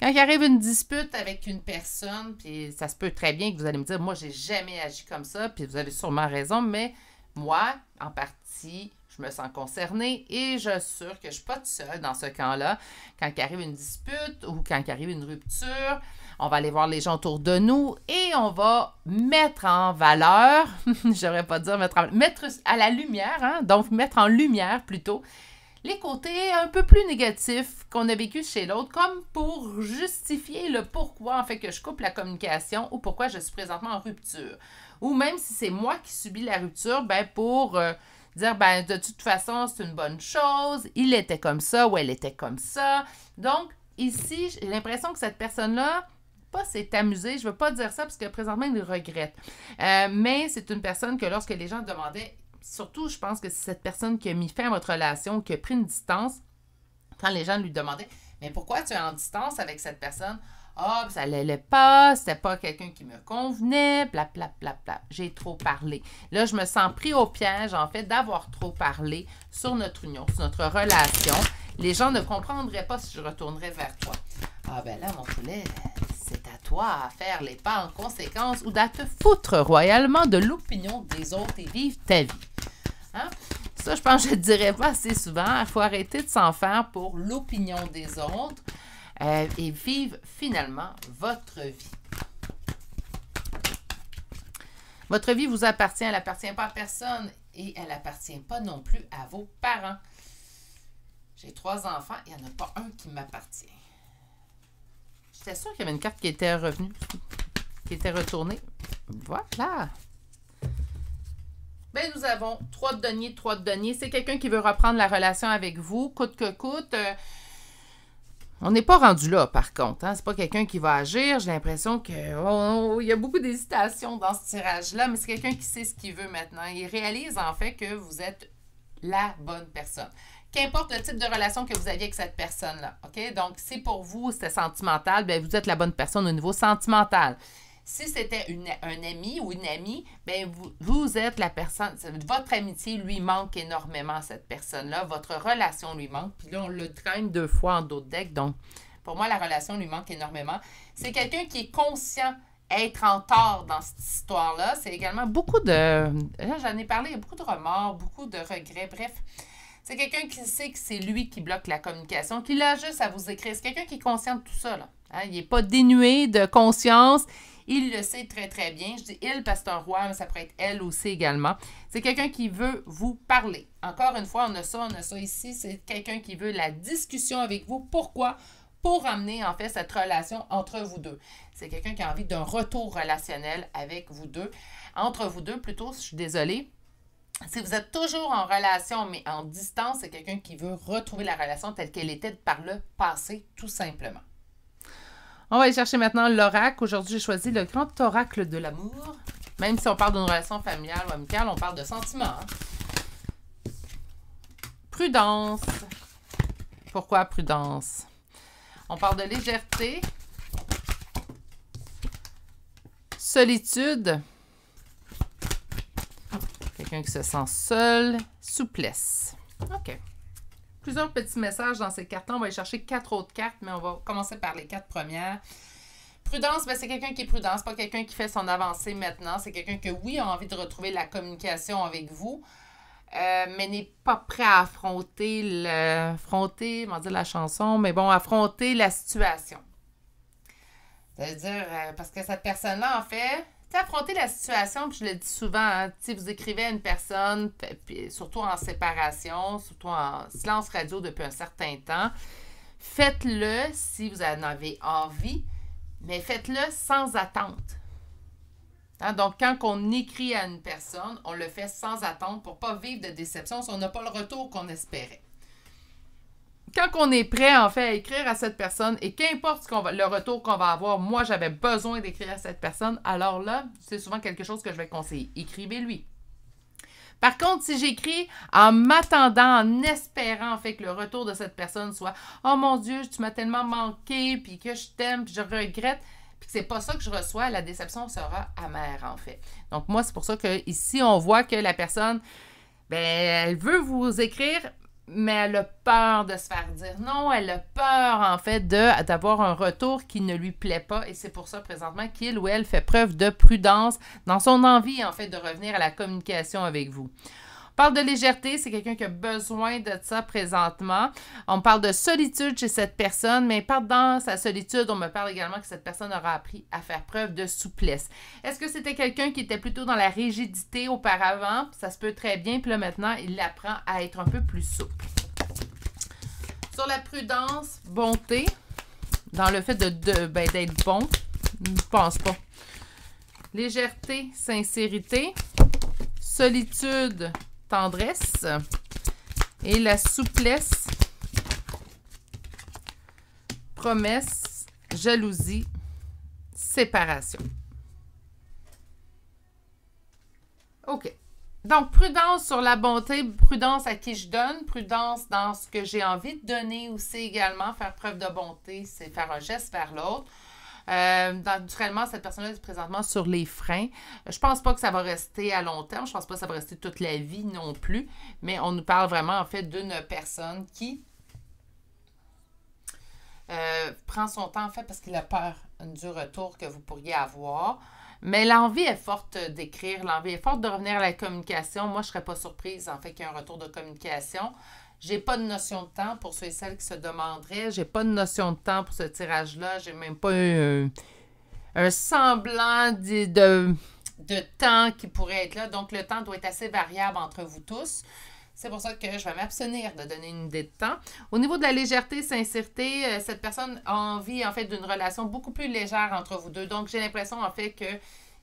Quand il arrive une dispute avec une personne, puis ça se peut très bien que vous allez me dire, moi, j'ai jamais agi comme ça, puis vous avez sûrement raison, mais moi, en partie, je me sens concernée et je suis que je ne suis pas toute seule dans ce camp-là. Quand il arrive une dispute ou quand il arrive une rupture, on va aller voir les gens autour de nous et on va mettre en valeur, j'aurais pas dire mettre, en, mettre à la lumière, hein, donc mettre en lumière plutôt les côtés un peu plus négatifs qu'on a vécu chez l'autre, comme pour justifier le pourquoi en fait que je coupe la communication ou pourquoi je suis présentement en rupture. Ou même si c'est moi qui subis la rupture, ben pour euh, dire ben de toute façon c'est une bonne chose, il était comme ça ou elle était comme ça. Donc ici j'ai l'impression que cette personne là pas s'est amusé, je veux pas dire ça parce que présentement il regrette. Euh, mais c'est une personne que lorsque les gens demandaient, surtout je pense que c'est cette personne qui a mis fin à votre relation, qui a pris une distance, quand les gens lui demandaient, mais pourquoi tu es en distance avec cette personne? Ah, oh, ça l'allait pas, c'était pas quelqu'un qui me convenait, bla bla bla bla. J'ai trop parlé. Là, je me sens pris au piège, en fait, d'avoir trop parlé sur notre union, sur notre relation. Les gens ne comprendraient pas si je retournerais vers toi. Ah ben là, mon poulet, à faire les pas en conséquence ou à te foutre royalement de l'opinion des autres et vivre ta vie. Hein? Ça, je pense que je ne dirais pas assez souvent. Il faut arrêter de s'en faire pour l'opinion des autres euh, et vivre finalement votre vie. Votre vie vous appartient, elle n'appartient pas à personne et elle n'appartient pas non plus à vos parents. J'ai trois enfants, il n'y en a pas un qui m'appartient. J'étais sûre qu'il y avait une carte qui était revenue, qui était retournée. Voilà. Ben, nous avons trois de deniers, trois de deniers. C'est quelqu'un qui veut reprendre la relation avec vous, coûte que coûte. Euh, on n'est pas rendu là, par contre. Hein? C'est pas quelqu'un qui va agir. J'ai l'impression qu'il oh, oh, y a beaucoup d'hésitation dans ce tirage-là, mais c'est quelqu'un qui sait ce qu'il veut maintenant. Il réalise en fait que vous êtes la bonne personne. Qu'importe le type de relation que vous aviez avec cette personne-là. OK? Donc, si pour vous, c'était sentimental, bien, vous êtes la bonne personne au niveau sentimental. Si c'était un ami ou une amie, bien, vous, êtes la personne. Votre amitié lui manque énormément à cette personne-là. Votre relation lui manque. Puis là, on le traîne deux fois en d'autres decks. Donc, pour moi, la relation lui manque énormément. C'est quelqu'un qui est conscient d'être en tort dans cette histoire-là. C'est également beaucoup de. J'en ai parlé, beaucoup de remords, beaucoup de regrets. Bref, c'est quelqu'un qui sait que c'est lui qui bloque la communication, qu'il a juste à vous écrire. C'est quelqu'un qui est conscient de tout ça. Hein. Il n'est pas dénué de conscience. Il le sait très, très bien. Je dis il, un « roi, mais ça pourrait être elle aussi également. C'est quelqu'un qui veut vous parler. Encore une fois, on a ça, on a ça ici. C'est quelqu'un qui veut la discussion avec vous. Pourquoi? Pour amener, en fait, cette relation entre vous deux. C'est quelqu'un qui a envie d'un retour relationnel avec vous deux. Entre vous deux, plutôt, je suis désolée, si vous êtes toujours en relation, mais en distance, c'est quelqu'un qui veut retrouver la relation telle qu'elle était par le passé, tout simplement. On va aller chercher maintenant l'oracle. Aujourd'hui, j'ai choisi le grand oracle de l'amour. Même si on parle d'une relation familiale ou amicale, on parle de sentiments. Hein. Prudence. Pourquoi prudence? On parle de légèreté. Solitude qui se sent seul. Souplesse. OK. Plusieurs petits messages dans ces cartes-là. On va aller chercher quatre autres cartes, mais on va commencer par les quatre premières. Prudence, ben c'est quelqu'un qui est prudent, c'est pas quelqu'un qui fait son avancée maintenant. C'est quelqu'un que, oui, a envie de retrouver la communication avec vous, euh, mais n'est pas prêt à affronter, le, affronter on dire la chanson, mais bon, affronter la situation. cest à dire, euh, parce que cette personne-là, en fait, affronter la situation, puis je le dis souvent, hein, si vous écrivez à une personne, surtout en séparation, surtout en silence radio depuis un certain temps, faites-le si vous en avez envie, mais faites-le sans attente. Hein, donc, quand on écrit à une personne, on le fait sans attente pour ne pas vivre de déception si on n'a pas le retour qu'on espérait quand on est prêt, en fait, à écrire à cette personne, et qu'importe le retour qu'on va avoir, moi, j'avais besoin d'écrire à cette personne, alors là, c'est souvent quelque chose que je vais conseiller. Écrivez-lui. Par contre, si j'écris en m'attendant, en espérant en fait que le retour de cette personne soit Oh mon Dieu, tu m'as tellement manqué, puis que je t'aime, puis je regrette, puis que c'est pas ça que je reçois, la déception sera amère en fait. Donc moi, c'est pour ça que ici on voit que la personne, ben, elle veut vous écrire, mais elle a peur de se faire dire non, elle a peur en fait de d'avoir un retour qui ne lui plaît pas et c'est pour ça présentement qu'il ou elle fait preuve de prudence dans son envie en fait de revenir à la communication avec vous parle de légèreté, c'est quelqu'un qui a besoin de ça présentement. On parle de solitude chez cette personne, mais pendant sa solitude, on me parle également que cette personne aura appris à faire preuve de souplesse. Est-ce que c'était quelqu'un qui était plutôt dans la rigidité auparavant? Ça se peut très bien, puis là maintenant, il apprend à être un peu plus souple. Sur la prudence, bonté, dans le fait de, ben, d'être bon, je ne pense pas. Légèreté, sincérité, solitude, tendresse et la souplesse, promesse, jalousie, séparation. OK. Donc, prudence sur la bonté, prudence à qui je donne, prudence dans ce que j'ai envie de donner aussi également. Faire preuve de bonté, c'est faire un geste vers l'autre. Euh, naturellement, cette personne-là est présentement sur les freins. Je pense pas que ça va rester à long terme. Je pense pas que ça va rester toute la vie non plus. Mais on nous parle vraiment, en fait, d'une personne qui euh, prend son temps, en fait, parce qu'il a peur du retour que vous pourriez avoir. Mais l'envie est forte d'écrire, l'envie est forte de revenir à la communication. Moi, je ne serais pas surprise, en fait, qu'il y ait un retour de communication. J'ai pas de notion de temps pour ceux et celles qui se demanderaient. J'ai pas de notion de temps pour ce tirage-là. J'ai même pas un, semblant de, de, temps qui pourrait être là. Donc, le temps doit être assez variable entre vous tous. C'est pour ça que je vais m'abstenir de donner une idée de temps. Au niveau de la légèreté, sincérité, euh, cette personne a envie, en fait, d'une relation beaucoup plus légère entre vous deux. Donc, j'ai l'impression, en fait, que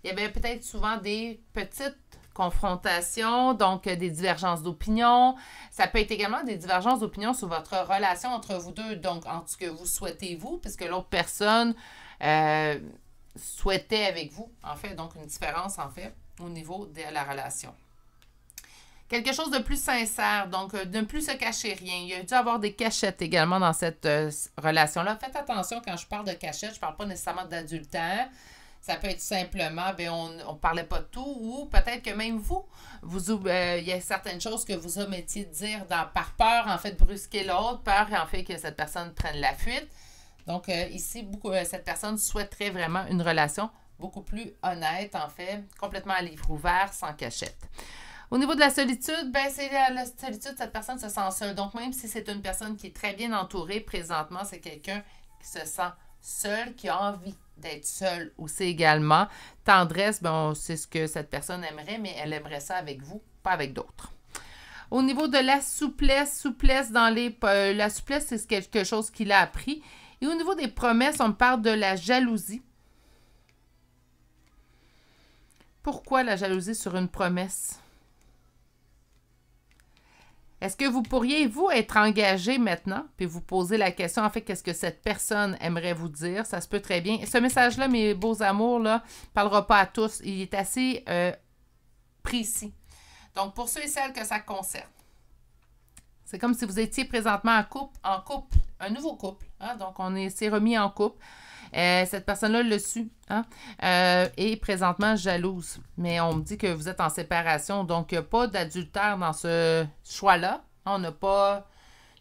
il y avait peut-être souvent des petites confrontation, donc euh, des divergences d'opinion. Ça peut être également des divergences d'opinion sur votre relation entre vous deux, donc entre ce que vous souhaitez vous, puisque l'autre personne euh, souhaitait avec vous, en fait, donc une différence, en fait, au niveau de la relation. Quelque chose de plus sincère, donc de euh, ne plus se cacher rien. Il y a dû avoir des cachettes également dans cette relation-là. Faites attention quand je parle de cachette, je ne parle pas nécessairement d'adultère. Ça peut être simplement, ben on ne parlait pas de tout, ou peut-être que même vous, vous euh, il y a certaines choses que vous omettiez de dire par peur, en fait, brusquer l'autre, peur, en fait, que cette personne prenne la fuite. Donc, euh, ici, beaucoup, euh, cette personne souhaiterait vraiment une relation beaucoup plus honnête, en fait, complètement à livre ouvert, sans cachette. Au niveau de la solitude, ben c'est la, la, solitude, cette personne se sent seule. Donc, même si c'est une personne qui est très bien entourée présentement, c'est quelqu'un qui se sent seul, qui a envie d'être seul aussi également. Tendresse, bon, ben, c'est ce que cette personne aimerait, mais elle aimerait ça avec vous, pas avec d'autres. Au niveau de la souplesse, souplesse dans les... Euh, la souplesse, c'est quelque chose qu'il a appris. Et au niveau des promesses, on parle de la jalousie. Pourquoi la jalousie sur une promesse? Est-ce que vous pourriez, vous, être engagé maintenant, puis vous poser la question, en fait, qu'est-ce que cette personne aimerait vous dire? Ça se peut très bien. Ce message-là, mes beaux amours, là, parlera pas à tous. Il est assez euh, précis. Donc, pour ceux et celles que ça concerne, c'est comme si vous étiez présentement en couple, en couple, un nouveau couple. Hein? Donc, on s'est remis en couple. Euh, cette personne-là le suit hein, euh, et est présentement jalouse. Mais on me dit que vous êtes en séparation, donc pas d'adultère dans ce choix-là. On n'a pas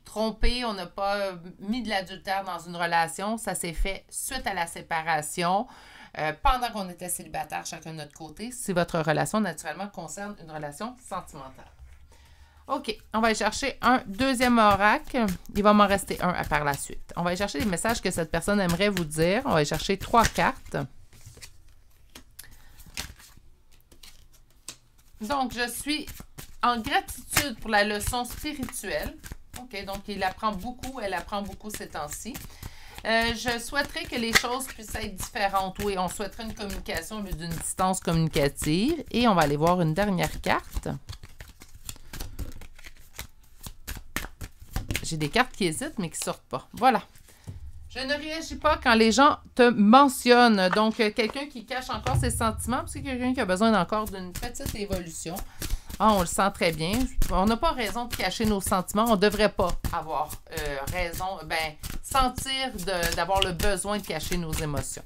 trompé, on n'a pas mis de l'adultère dans une relation. Ça s'est fait suite à la séparation. Euh, pendant qu'on était célibataire chacun de notre côté, si votre relation naturellement concerne une relation sentimentale. OK, on va aller chercher un deuxième oracle. Il va m'en rester un à par la suite. On va aller chercher les messages que cette personne aimerait vous dire. On va aller chercher trois cartes. Donc, je suis en gratitude pour la leçon spirituelle. OK, donc il apprend beaucoup, elle apprend beaucoup ces temps-ci. Euh, je souhaiterais que les choses puissent être différentes. Oui, on souhaiterait une communication au lieu d'une distance communicative. Et on va aller voir une dernière carte. J'ai des cartes qui hésitent, mais qui sortent pas. Voilà. Je ne réagis pas quand les gens te mentionnent. Donc, euh, quelqu'un qui cache encore ses sentiments, c'est quelqu'un qui a besoin encore d'une petite évolution. Ah, on le sent très bien. On n'a pas raison de cacher nos sentiments. On ne devrait pas avoir euh, raison, ben, sentir d'avoir le besoin de cacher nos émotions.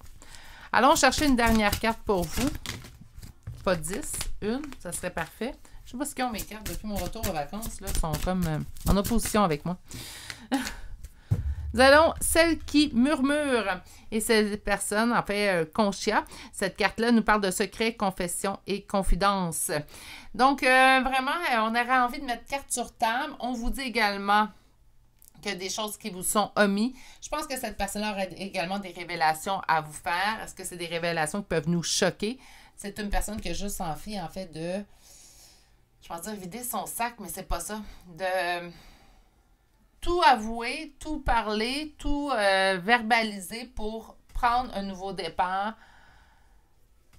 Allons chercher une dernière carte pour vous. Pas 10, une, ça serait parfait. Je sais pas ce qu'ils ont mes cartes depuis mon retour aux vacances. Là, sont comme euh, en opposition avec moi. Nous allons celle qui murmure. Et cette personne, en fait, euh, Conchia, cette carte-là nous parle de secret, confession et confidence. Donc, euh, vraiment, on aurait envie de mettre carte sur table. On vous dit également que des choses qui vous sont omis. Je pense que cette personne-là aurait également des révélations à vous faire. Est-ce que c'est des révélations qui peuvent nous choquer? C'est une personne qui a juste envie, en fait, de je vais dire vider son sac, mais c'est pas ça. De tout avouer, tout parler, tout euh, verbaliser pour prendre un nouveau départ.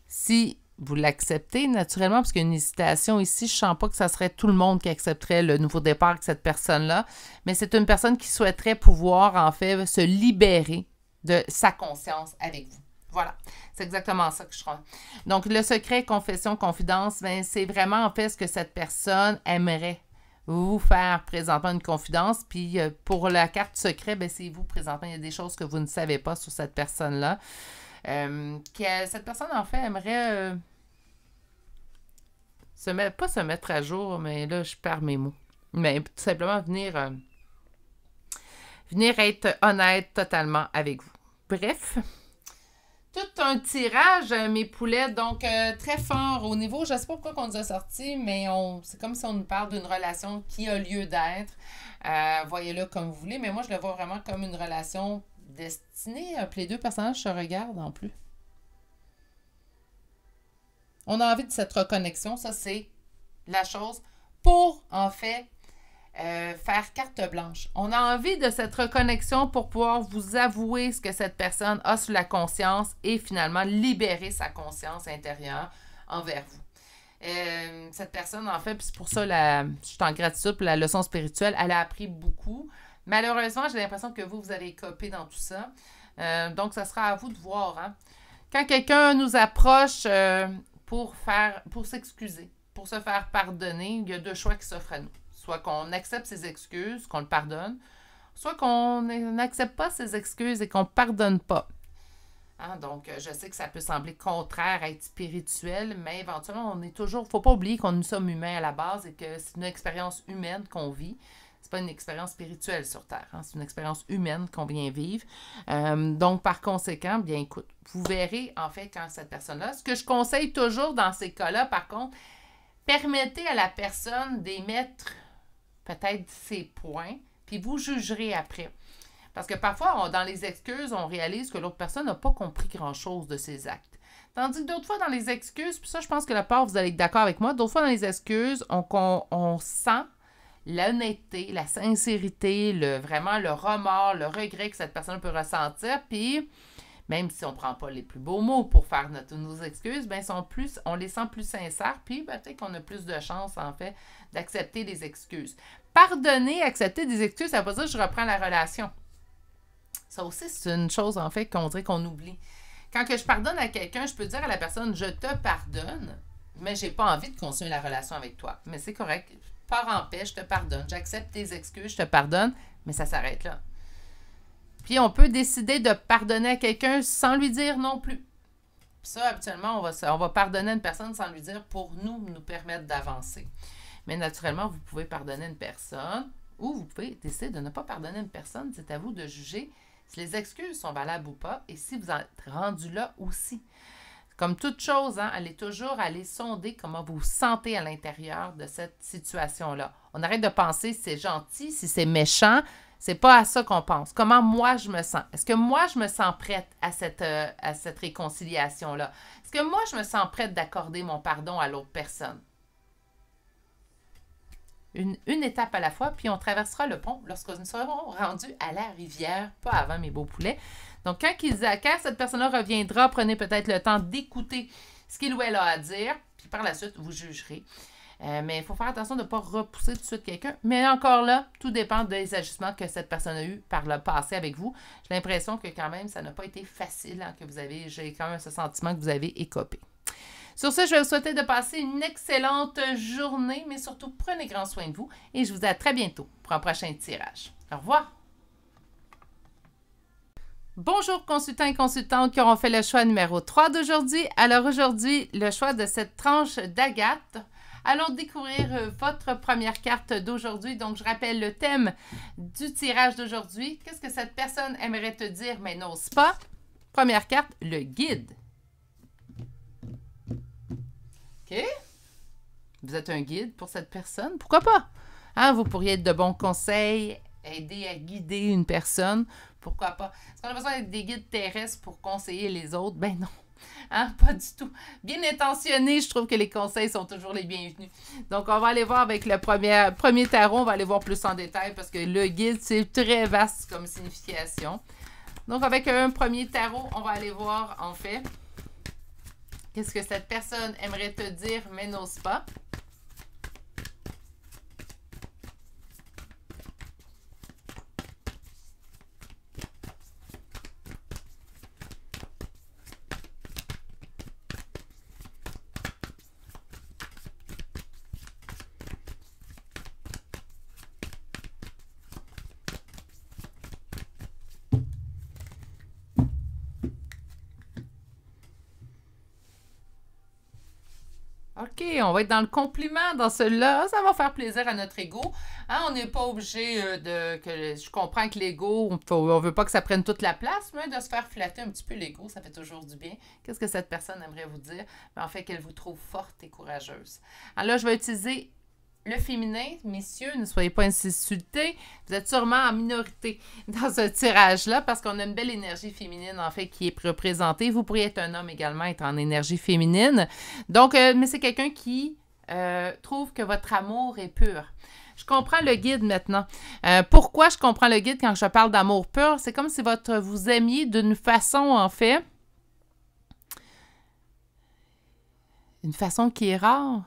Si vous l'acceptez, naturellement, parce qu'il y a une hésitation ici, je ne sens pas que ça serait tout le monde qui accepterait le nouveau départ avec cette personne-là, mais c'est une personne qui souhaiterait pouvoir, en fait, se libérer de sa conscience avec vous. Voilà, c'est exactement ça que je crois. Donc, le secret, confession, confidence, ben, c'est vraiment en fait ce que cette personne aimerait vous faire présenter une confidence. Puis euh, pour la carte secret, ben, c'est vous présentant Il y a des choses que vous ne savez pas sur cette personne-là. Euh, cette personne, en fait, aimerait euh, se pas se mettre à jour, mais là, je perds mes mots. Mais tout simplement venir, venir être honnête totalement avec vous. Bref, tout un tirage, euh, mes poulets, donc euh, très fort au niveau, je ne sais pas pourquoi on nous a sorti, mais on, c'est comme si on nous parle d'une relation qui a lieu d'être. Euh, voyez-le comme vous voulez, mais moi, je le vois vraiment comme une relation destinée. Puis les deux personnages se regardent en plus. On a envie de cette reconnexion, ça c'est la chose pour en fait euh, faire carte blanche. On a envie de cette reconnexion pour pouvoir vous avouer ce que cette personne a sous la conscience et finalement libérer sa conscience intérieure envers vous. Euh, cette personne, en fait, c'est pour ça la, je suis en gratitude pour la leçon spirituelle, elle a appris beaucoup. Malheureusement, j'ai l'impression que vous, vous allez copier dans tout ça. Euh, donc, ce sera à vous de voir. Hein. Quand quelqu'un nous approche pour faire, pour s'excuser, pour se faire pardonner, il y a deux choix qui s'offrent à nous Soit qu'on accepte ses excuses, qu'on le pardonne, soit qu'on n'accepte pas ses excuses et qu'on ne pardonne pas. Hein, donc, euh, je sais que ça peut sembler contraire à être spirituel, mais éventuellement, on est toujours. faut pas oublier qu'on nous sommes humains à la base et que c'est une expérience humaine qu'on vit. C'est pas une expérience spirituelle sur Terre, hein, c'est une expérience humaine qu'on vient vivre. Euh, donc, par conséquent, bien écoute, vous verrez en fait quand cette personne-là. Ce que je conseille toujours dans ces cas-là, par contre, permettez à la personne d'émettre peut-être ces points, puis vous jugerez après. Parce que parfois, dans les excuses, on réalise que l'autre personne n'a pas compris grand-chose de ses actes. Tandis que d'autres fois, dans les excuses, puis ça, je pense que la part, vous allez être d'accord avec moi, d'autres fois, dans les excuses, on, sent l'honnêteté, la sincérité, le, vraiment le remords, le regret que cette personne peut ressentir, puis même si on prend pas les plus beaux mots pour faire notre, nos excuses, ben sont plus, on les sent plus sincères, puis ben, peut-être qu'on a plus de chance, en fait, d'accepter des excuses. Pardonner, accepter des excuses, ça veut dire que je reprends la relation. Ça aussi, c'est une chose, en fait, qu'on dirait qu'on oublie. Quand que je pardonne à quelqu'un, je peux dire à la personne, je te pardonne, mais je n'ai pas envie de continuer la relation avec toi. Mais c'est correct. Pars en paix, je te pardonne. J'accepte tes excuses, je te pardonne, mais ça s'arrête là. Puis on peut décider de pardonner à quelqu'un sans lui dire non plus. ça, habituellement, on va, on va pardonner une personne sans lui dire pour nous, nous permettre d'avancer. Mais naturellement, vous pouvez pardonner une personne ou vous pouvez décider de ne pas pardonner une personne. C'est à vous de juger si les excuses sont valables ou pas et si vous êtes rendu là aussi. Comme toute chose, hein, allez toujours aller sonder comment vous vous sentez à l'intérieur de cette situation-là. On arrête de penser si c'est gentil, si c'est méchant, c'est pas à ça qu'on pense. Comment moi je me sens? Est-ce que moi je me sens prête à cette, euh, à cette réconciliation-là? Est-ce que moi je me sens prête d'accorder mon pardon à l'autre personne? Une, étape à la fois, puis on traversera le pont lorsque nous serons rendus à la rivière, pas avant mes beaux poulets. Donc, quand, quand cette personne-là reviendra, prenez peut-être le temps d'écouter ce qu'il ou elle a à dire, puis par la suite, vous jugerez. Euh, mais il faut faire attention de ne pas repousser tout de suite quelqu'un. Mais encore là, tout dépend des ajustements que cette personne a eu par le passé avec vous. J'ai l'impression que quand même, ça n'a pas été facile, hein, que vous avez, j'ai quand même ce sentiment que vous avez écopé. Sur ce, je vais vous souhaiter de passer une excellente journée, mais surtout prenez grand soin de vous et je vous dis à très bientôt pour un prochain tirage. Au revoir! Bonjour consultants et consultantes qui auront fait le choix numéro 3 d'aujourd'hui. Alors aujourd'hui, le choix de cette tranche d'agate Allons découvrir euh, votre première carte d'aujourd'hui. Donc, je rappelle le thème du tirage d'aujourd'hui. Qu'est-ce que cette personne aimerait te dire mais n'ose pas? Première carte, le guide. OK? Vous êtes un guide pour cette personne? Pourquoi pas? Hein, vous pourriez être de bons conseils, aider à guider une personne. Pourquoi pas? Est-ce qu'on a besoin d'être des guides terrestres pour conseiller les autres? Ben non. Hein, pas du tout. Bien intentionné, je trouve que les conseils sont toujours les bienvenus. Donc, on va aller voir avec le premier, premier tarot. On va aller voir plus en détail parce que le guide, c'est très vaste comme signification. Donc, avec un premier tarot, on va aller voir, en fait, qu'est-ce que cette personne aimerait te dire mais n'ose pas. on va être dans le compliment dans celui-là. Ça va faire plaisir à notre ego. Hein, on n'est pas obligé euh, de. Que, je comprends que l'ego, on ne veut pas que ça prenne toute la place, mais de se faire flatter un petit peu l'ego, ça fait toujours du bien. Qu'est-ce que cette personne aimerait vous dire? Ben, en fait, qu'elle vous trouve forte et courageuse. Alors là, je vais utiliser le féminin, messieurs, ne soyez pas insultés, vous êtes sûrement en minorité dans ce tirage-là parce qu'on a une belle énergie féminine, en fait, qui est représentée. Vous pourriez être un homme également, être en énergie féminine. Donc, euh, mais c'est quelqu'un qui euh, trouve que votre amour est pur. Je comprends le guide maintenant. Euh, pourquoi je comprends le guide quand je parle d'amour pur? C'est comme si votre, vous aimiez d'une façon, en fait, une façon qui est rare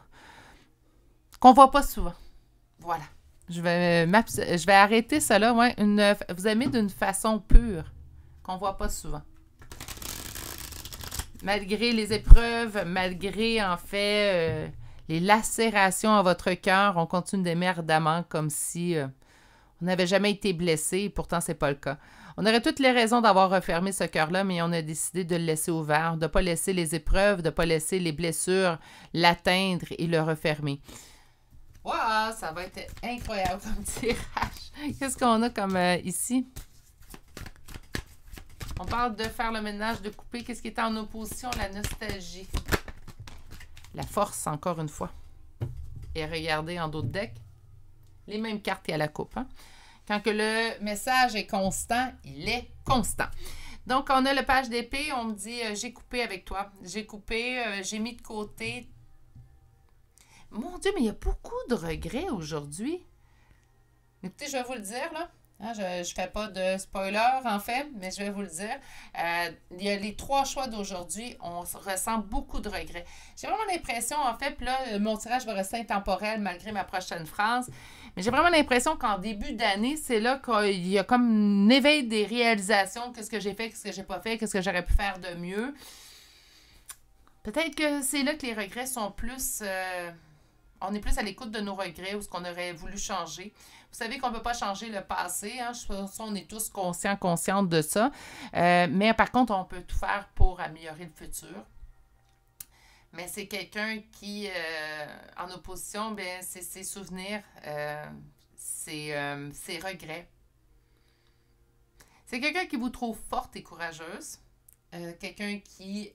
qu'on voit pas souvent. Voilà. Je vais, je vais arrêter cela. Ouais, vous aimez d'une façon pure, qu'on voit pas souvent. Malgré les épreuves, malgré en fait euh, les lacérations à votre cœur, on continue d'aimer ardemment comme si euh, on n'avait jamais été blessé, Pourtant, pourtant c'est pas le cas. On aurait toutes les raisons d'avoir refermé ce cœur-là, mais on a décidé de le laisser ouvert, de ne pas laisser les épreuves, de ne pas laisser les blessures l'atteindre et le refermer. Waouh, ça va être incroyable comme tirage. Qu'est-ce qu'on a comme euh, ici? On parle de faire le ménage, de couper. Qu'est-ce qui est en opposition? La nostalgie. La force, encore une fois. Et regardez en d'autres decks, les mêmes cartes à la coupe. Hein. Quand que le message est constant, il est constant. Donc, on a le page d'épée. On me dit, euh, j'ai coupé avec toi. J'ai coupé, euh, j'ai mis de côté mon Dieu, mais il y a beaucoup de regrets aujourd'hui. Écoutez, je vais vous le dire, là. Hein, je ne fais pas de spoiler, en fait, mais je vais vous le dire. Euh, il y a les trois choix d'aujourd'hui. On ressent beaucoup de regrets. J'ai vraiment l'impression, en fait, là, euh, mon tirage va rester intemporel malgré ma prochaine phrase. Mais j'ai vraiment l'impression qu'en début d'année, c'est là qu'il y a comme un éveil des réalisations. Qu'est-ce que j'ai fait, qu'est-ce que j'ai pas fait, qu'est-ce que j'aurais pu faire de mieux. Peut-être que c'est là que les regrets sont plus. Euh, on est plus à l'écoute de nos regrets ou ce qu'on aurait voulu changer. Vous savez qu'on ne peut pas changer le passé. Hein? Je pense on est tous conscients, conscientes de ça. Euh, mais par contre, on peut tout faire pour améliorer le futur. Mais c'est quelqu'un qui, euh, en opposition, ben, c'est ses souvenirs, euh, ses, ses regrets. C'est quelqu'un qui vous trouve forte et courageuse. quelqu'un qui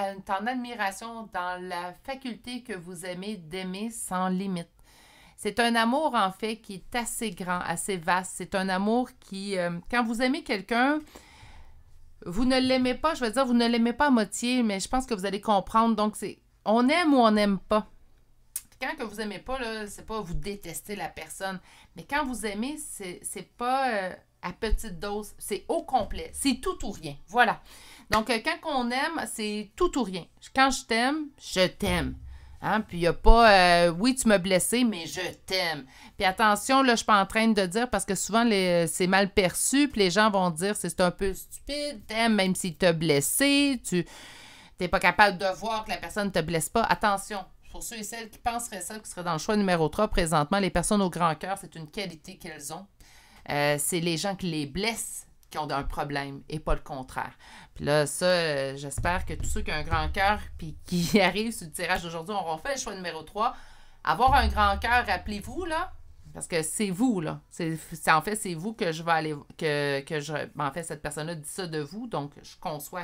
est euh, en admiration dans la faculté que vous aimez d'aimer sans limite. C'est un amour, en fait, qui est assez grand, assez vaste. C'est un amour qui, euh, quand vous aimez quelqu'un, vous ne l'aimez pas, je veux dire, vous ne l'aimez pas à moitié, mais je pense que vous allez comprendre. Donc, c'est on aime ou on n'aime pas. Quand que vous aimez pas, là, c'est pas vous détestez la personne. Mais quand vous aimez, c'est, c'est pas. Euh, à petite dose, c'est au complet. C'est tout ou rien. Voilà. Donc, euh, quand on aime, c'est tout ou rien. Quand je t'aime, je t'aime. Hein? Puis il n'y a pas euh, oui, tu m'as blessé, mais je t'aime. Puis attention, là, je ne suis pas en train de dire parce que souvent c'est mal perçu, puis les gens vont dire c'est un peu stupide, t'aimes même tu t'a blessé, tu n'es pas capable de voir que la personne ne te blesse pas. Attention, pour ceux et celles qui penseraient ça, qui seraient dans le choix numéro 3, présentement, les personnes au grand cœur, c'est une qualité qu'elles ont. Euh, c'est les gens qui les blessent qui ont un problème et pas le contraire. Puis là, ça, euh, j'espère que tous ceux qui ont un grand cœur puis qui arrivent sur le tirage d'aujourd'hui auront fait le choix numéro 3. Avoir un grand cœur, rappelez-vous, là, parce que c'est vous, là. C'est, en fait, c'est vous que je vais aller. Que, que je, en fait, cette personne-là dit ça de vous, donc je conçois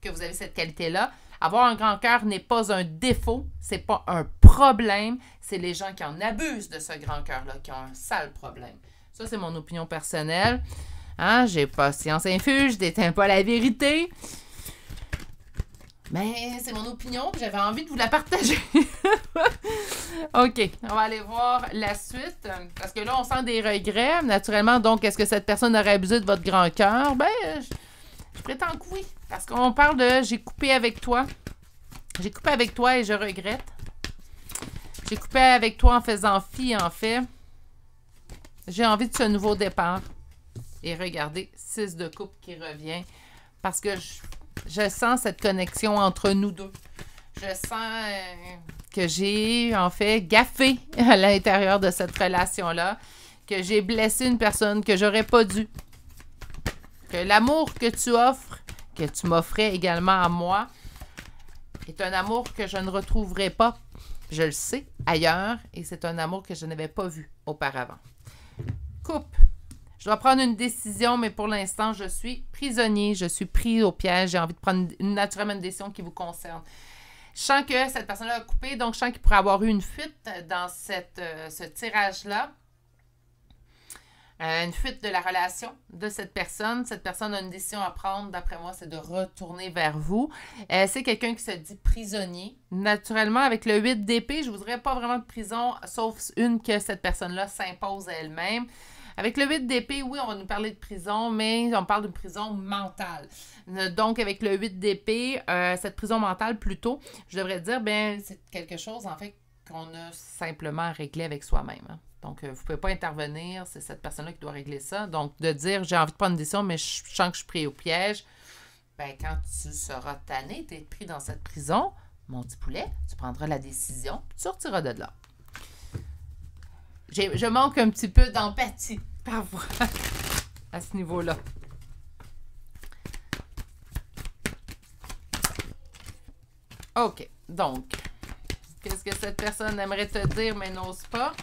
que vous avez cette qualité-là. Avoir un grand cœur n'est pas un défaut, c'est pas un problème. C'est les gens qui en abusent de ce grand cœur-là qui ont un sale problème. Ça, c'est mon opinion personnelle. Hein? J'ai pas science infuse, je déteins pas la vérité. Mais c'est mon opinion, j'avais envie de vous la partager. OK, on va aller voir la suite. Parce que là, on sent des regrets. Naturellement, donc, est-ce que cette personne aurait abusé de votre grand cœur? Ben, je, je, prétends que oui. Parce qu'on parle de j'ai coupé avec toi. J'ai coupé avec toi et je regrette. J'ai coupé avec toi en faisant fi, en fait. J'ai envie de ce nouveau départ. Et regardez, 6 de coupe qui revient. Parce que je, sens cette connexion entre nous deux. Je sens euh, que j'ai, en fait, gaffé à l'intérieur de cette relation-là. Que j'ai blessé une personne que j'aurais pas dû. Que l'amour que tu offres, que tu m'offrais également à moi, est un amour que je ne retrouverai pas, je le sais, ailleurs. Et c'est un amour que je n'avais pas vu auparavant coupe. Je dois prendre une décision, mais pour l'instant, je suis prisonnier, je suis pris au piège, j'ai envie de prendre naturellement une décision qui vous concerne. Je sens que cette personne-là a coupé, donc je sens qu'il pourrait avoir eu une fuite dans cette, euh, ce tirage-là. Euh, une fuite de la relation de cette personne. Cette personne a une décision à prendre, d'après moi, c'est de retourner vers vous. Euh, c'est quelqu'un qui se dit prisonnier. Naturellement, avec le 8 d'épée, je ne voudrais pas vraiment de prison, sauf une que cette personne-là s'impose à elle-même. Avec le 8 d'épée, oui, on va nous parler de prison, mais on parle d'une prison mentale. Donc, avec le 8 d'épée, euh, cette prison mentale, plutôt, je devrais dire, ben, c'est quelque chose, en fait, qu'on a simplement réglé avec soi-même. Hein. Donc, euh, vous ne pouvez pas intervenir, c'est cette personne-là qui doit régler ça. Donc, de dire j'ai envie de prendre une décision, mais je, sens que je suis pris au piège. Ben, quand tu seras tanné, tu es pris dans cette prison, mon petit poulet, tu prendras la décision, tu sortiras de là je manque un petit peu d'empathie parfois à ce niveau-là. OK. Donc, qu'est-ce que cette personne aimerait te dire mais n'ose pas?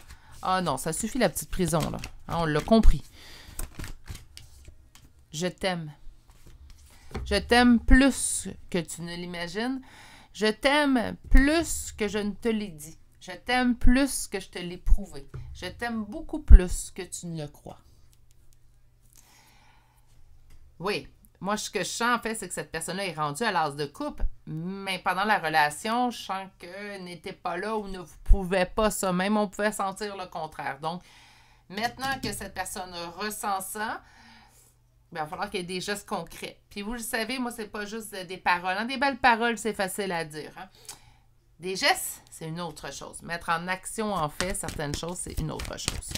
Ah non, ça suffit la petite prison, là. Ah, on l'a compris. Je t'aime. Je t'aime plus que tu ne l'imagines. Je t'aime plus que je ne te l'ai dit. Je t'aime plus que je te l'ai prouvé. Je t'aime beaucoup plus que tu ne le crois. Oui, moi, ce que je sens, en fait, c'est que cette personne-là est rendue à l'as de coupe, mais pendant la relation, je sens qu'elle n'était pas là ou ne pouvait pas ça. Même on pouvait sentir le contraire. Donc, maintenant que cette personne ressent ça, ben, il va falloir qu'il y ait des gestes concrets. Puis vous le savez, moi, c'est pas juste des paroles. Hein, des belles paroles, c'est facile à dire. Hein. Des gestes, c'est une autre chose. Mettre en action, en fait, certaines choses, c'est une autre chose.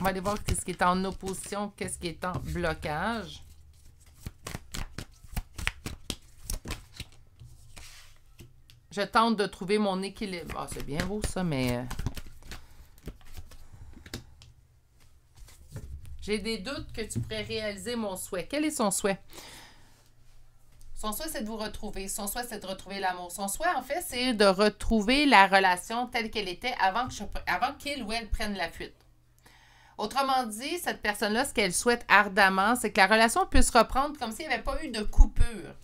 On va aller voir qu'est-ce qui est en opposition, qu'est-ce qui est en blocage. Je tente de trouver mon équilibre. Ah, c'est bien beau ça, mais... Euh, j'ai des doutes que tu pourrais réaliser mon souhait. Quel est son souhait? Son souhait, c'est de vous retrouver. Son souhait, c'est de retrouver l'amour. Son souhait, en fait, c'est de retrouver la relation telle qu'elle était avant qu'il ou elle prenne la fuite. Autrement dit, cette personne-là, ce qu'elle souhaite ardemment, c'est que la relation puisse reprendre comme s'il n'y avait pas eu de coupure.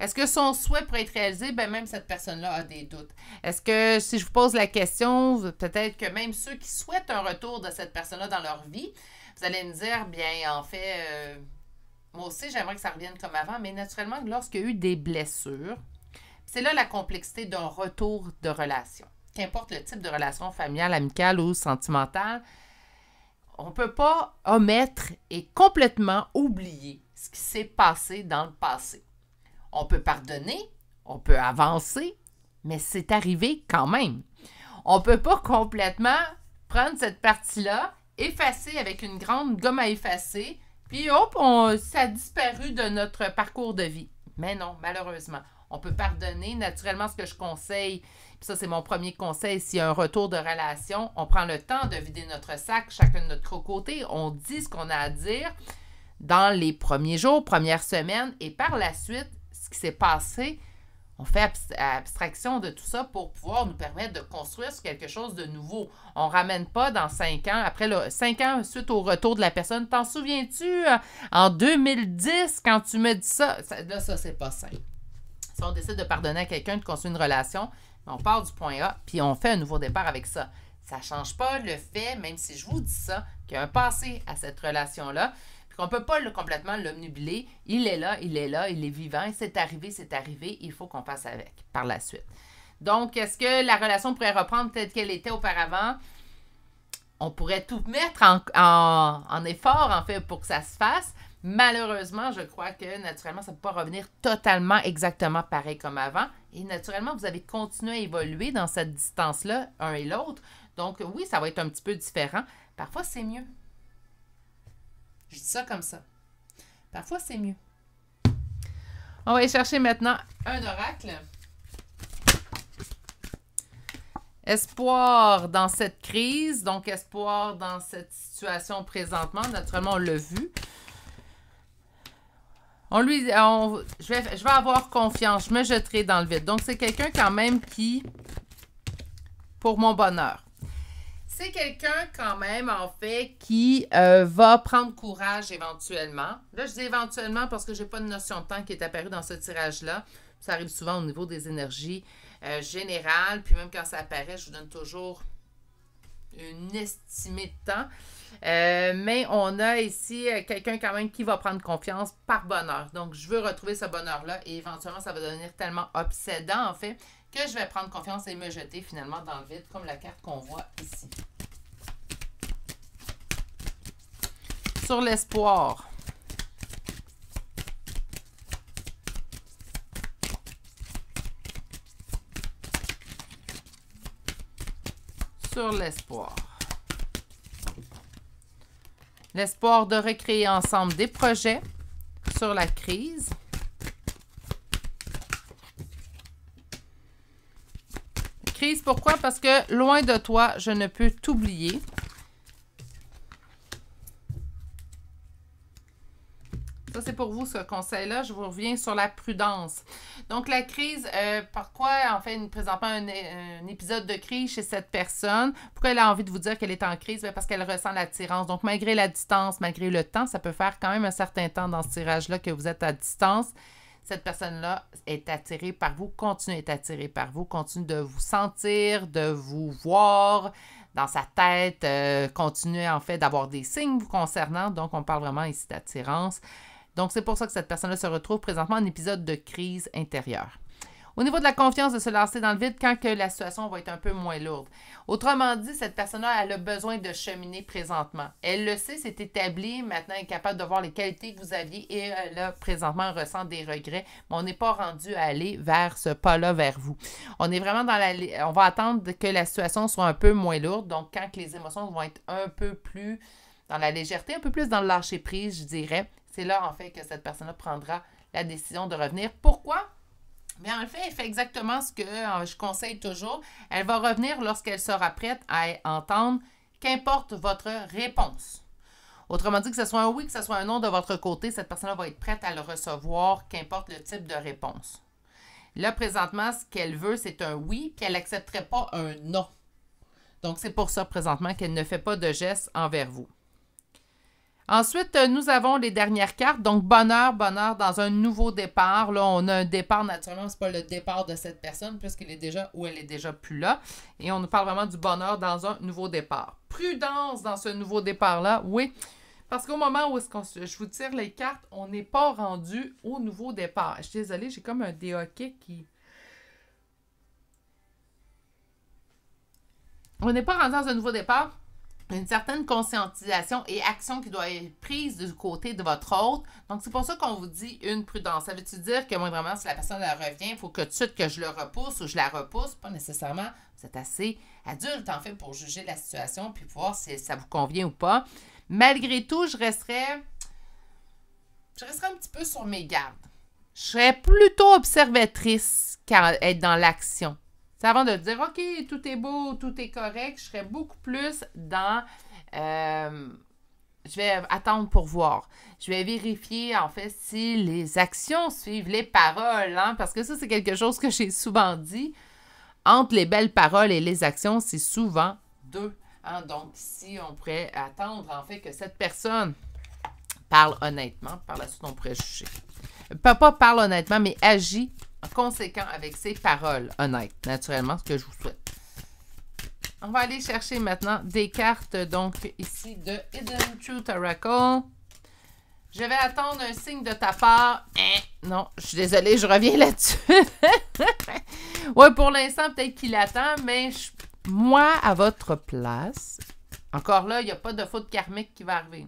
Est-ce que son souhait pourrait être réalisé? Ben même cette personne-là a des doutes. Est-ce que, si je vous pose la question, peut-être que même ceux qui souhaitent un retour de cette personne-là dans leur vie, vous allez me dire, bien, en fait, euh, moi aussi, j'aimerais que ça revienne comme avant, mais naturellement, lorsqu'il y a eu des blessures, c'est là la complexité d'un retour de relation. Qu'importe le type de relation familiale, amicale ou sentimentale, on ne peut pas omettre et complètement oublier ce qui s'est passé dans le passé. On peut pardonner, on peut avancer, mais c'est arrivé quand même. On ne peut pas complètement prendre cette partie-là, effacer avec une grande gomme à effacer, puis hop, ça a disparu de notre parcours de vie. Mais non, malheureusement. On peut pardonner. Naturellement, ce que je conseille, ça, c'est mon premier conseil, s'il y a un retour de relation, on prend le temps de vider notre sac, chacun de notre côté. On dit ce qu'on a à dire dans les premiers jours, premières semaines, et par la suite, ce qui s'est passé, on fait abstraction de tout ça pour pouvoir nous permettre de construire quelque chose de nouveau. On ramène pas dans cinq ans, après le, cinq ans suite au retour de la personne. T'en souviens-tu euh, en 2010 quand tu me dis ça? ça là, ça, c'est pas simple. Si on décide de pardonner à quelqu'un, de construire une relation, on part du point A, puis on fait un nouveau départ avec ça. Ça ne change pas le fait, même si je vous dis ça, qu'il y a un passé à cette relation-là. On peut pas le, complètement l'omnubiler. Il est là, il est là, il est vivant. C'est arrivé, c'est arrivé. Il faut qu'on passe avec par la suite. Donc, est-ce que la relation pourrait reprendre telle qu'elle était auparavant? On pourrait tout mettre en, effort, en fait, pour que ça se fasse. Malheureusement, je crois que naturellement, ça ne peut pas revenir totalement exactement pareil comme avant. Et naturellement, vous avez continué à évoluer dans cette distance-là, un et l'autre. Donc, oui, ça va être un petit peu différent. Parfois, c'est mieux. Je dis ça comme ça. Parfois, c'est mieux. On va aller chercher maintenant un oracle. Espoir dans cette crise, donc espoir dans cette situation présentement. Naturellement, on l'a vu. On lui, je, vais, je vais avoir confiance, je me jetterai dans le vide. Donc, c'est quelqu'un quand même qui, pour mon bonheur, c'est quelqu'un quand même, en fait, qui euh, va prendre courage éventuellement. Là, je dis éventuellement parce que j'ai pas de notion de temps qui est apparu dans ce tirage-là. Ça arrive souvent au niveau des énergies euh, générales. Puis même quand ça apparaît, je vous donne toujours une estimée de temps. Euh, mais on a ici quelqu'un quand même qui va prendre confiance par bonheur. Donc, je veux retrouver ce bonheur-là et éventuellement, ça va devenir tellement obsédant, en fait, que je vais prendre confiance et me jeter finalement dans le vide, comme la carte qu'on voit ici. Sur l'espoir. Sur l'espoir. L'espoir de recréer ensemble des projets sur la crise. Pourquoi? Parce que loin de toi, je ne peux t'oublier. Ça, c'est pour vous, ce conseil-là. Je vous reviens sur la prudence. Donc, la crise, euh, pourquoi, en fait, ne présente pas un, épisode de crise chez cette personne? Pourquoi elle a envie de vous dire qu'elle est en crise? Ben, parce qu'elle ressent l'attirance. Donc, malgré la distance, malgré le temps, ça peut faire quand même un certain temps dans ce tirage-là que vous êtes à distance cette personne-là est attirée par vous, continue d'être attirée par vous, continue de vous sentir, de vous voir dans sa tête, euh, continue en fait d'avoir des signes vous concernant. Donc, on parle vraiment ici d'attirance. Donc, c'est pour ça que cette personne-là se retrouve présentement en épisode de crise intérieure. Au niveau de la confiance de se lancer dans le vide quand que la situation va être un peu moins lourde. Autrement dit, cette personne-là, elle a besoin de cheminer présentement. Elle le sait, c'est établi. Maintenant, elle est capable de voir les qualités que vous aviez et euh, là, présentement, ressent des regrets. Mais on n'est pas rendu à aller vers ce pas-là vers vous. On est vraiment dans la... On va attendre que la situation soit un peu moins lourde. Donc, quand les émotions vont être un peu plus dans la légèreté, un peu plus dans le lâcher-prise, je dirais, c'est là, en fait, que cette personne-là prendra la décision de revenir. Pourquoi? Mais en fait, elle fait exactement ce que euh, je conseille toujours. Elle va revenir lorsqu'elle sera prête à entendre qu'importe votre réponse. Autrement dit, que ce soit un oui, que ce soit un non de votre côté, cette personne-là va être prête à le recevoir, qu'importe le type de réponse. Là, présentement, ce qu'elle veut, c'est un oui, puis elle n'accepterait pas un non. Donc, c'est pour ça, présentement, qu'elle ne fait pas de geste envers vous. Ensuite, euh, nous avons les dernières cartes. Donc, bonheur, bonheur dans un nouveau départ. Là, on a un départ, naturellement, c'est pas le départ de cette personne puisqu'elle est déjà ou elle est déjà plus là. Et on nous parle vraiment du bonheur dans un nouveau départ. Prudence dans ce nouveau départ-là, oui. Parce qu'au moment où je vous tire les cartes, on n'est pas rendu au nouveau départ. Je suis désolée, j'ai comme un déhoquet qui... On n'est pas rendu dans un nouveau départ une certaine conscientisation et action qui doit être prise du côté de votre autre. Donc, c'est pour ça qu'on vous dit une prudence. Ça veut-tu dire que, moi, vraiment, si la personne elle revient, il faut que tout de suite que je le repousse ou je la repousse? Pas nécessairement. Vous êtes assez adulte, en fait, pour juger la situation puis voir si ça vous convient ou pas. Malgré tout, je resterai... Je resterai un petit peu sur mes gardes. Je serais plutôt observatrice qu'à être dans l'action avant de dire, OK, tout est beau, tout est correct, je serais beaucoup plus dans... Euh, je vais attendre pour voir. Je vais vérifier, en fait, si les actions suivent les paroles, hein, parce que ça, c'est quelque chose que j'ai souvent dit. Entre les belles paroles et les actions, c'est souvent deux. Hein. donc, si on pourrait attendre, en fait, que cette personne parle honnêtement, par la suite, on pourrait juger. Papa parle honnêtement, mais agit conséquent avec ses paroles honnêtes. Naturellement, ce que je vous souhaite. On va aller chercher maintenant des cartes, donc ici, de Hidden Truth Oracle. Je vais attendre un signe de ta part. Eh, non, je suis désolée, je reviens là-dessus. ouais, pour l'instant, peut-être qu'il attend, mais moi, à votre place, encore là, il n'y a pas de faute karmique qui va arriver.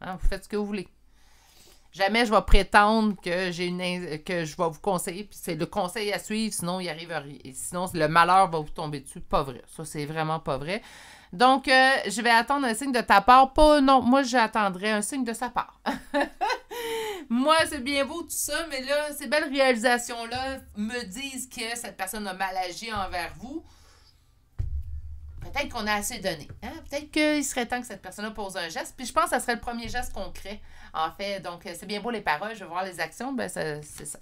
Hein, vous faites ce que vous voulez. Jamais je vais prétendre que j'ai une que je vais vous conseiller, puis c'est le conseil à suivre, sinon il arrive Sinon, le malheur va vous tomber dessus. Pas vrai. Ça, c'est vraiment pas vrai. Donc, euh, je vais attendre un signe de ta part. Pas non, moi j'attendrai un signe de sa part. moi, c'est bien beau tout ça, mais là, ces belles réalisations-là me disent que cette personne a mal agi envers vous. Peut-être qu'on a assez donné. Hein. Peut-être qu'il serait temps que cette personne-là pose un geste. Puis je pense que ça serait le premier geste concret en fait, donc, euh, c'est bien beau les paroles, je veux voir les actions, ben, c'est ça.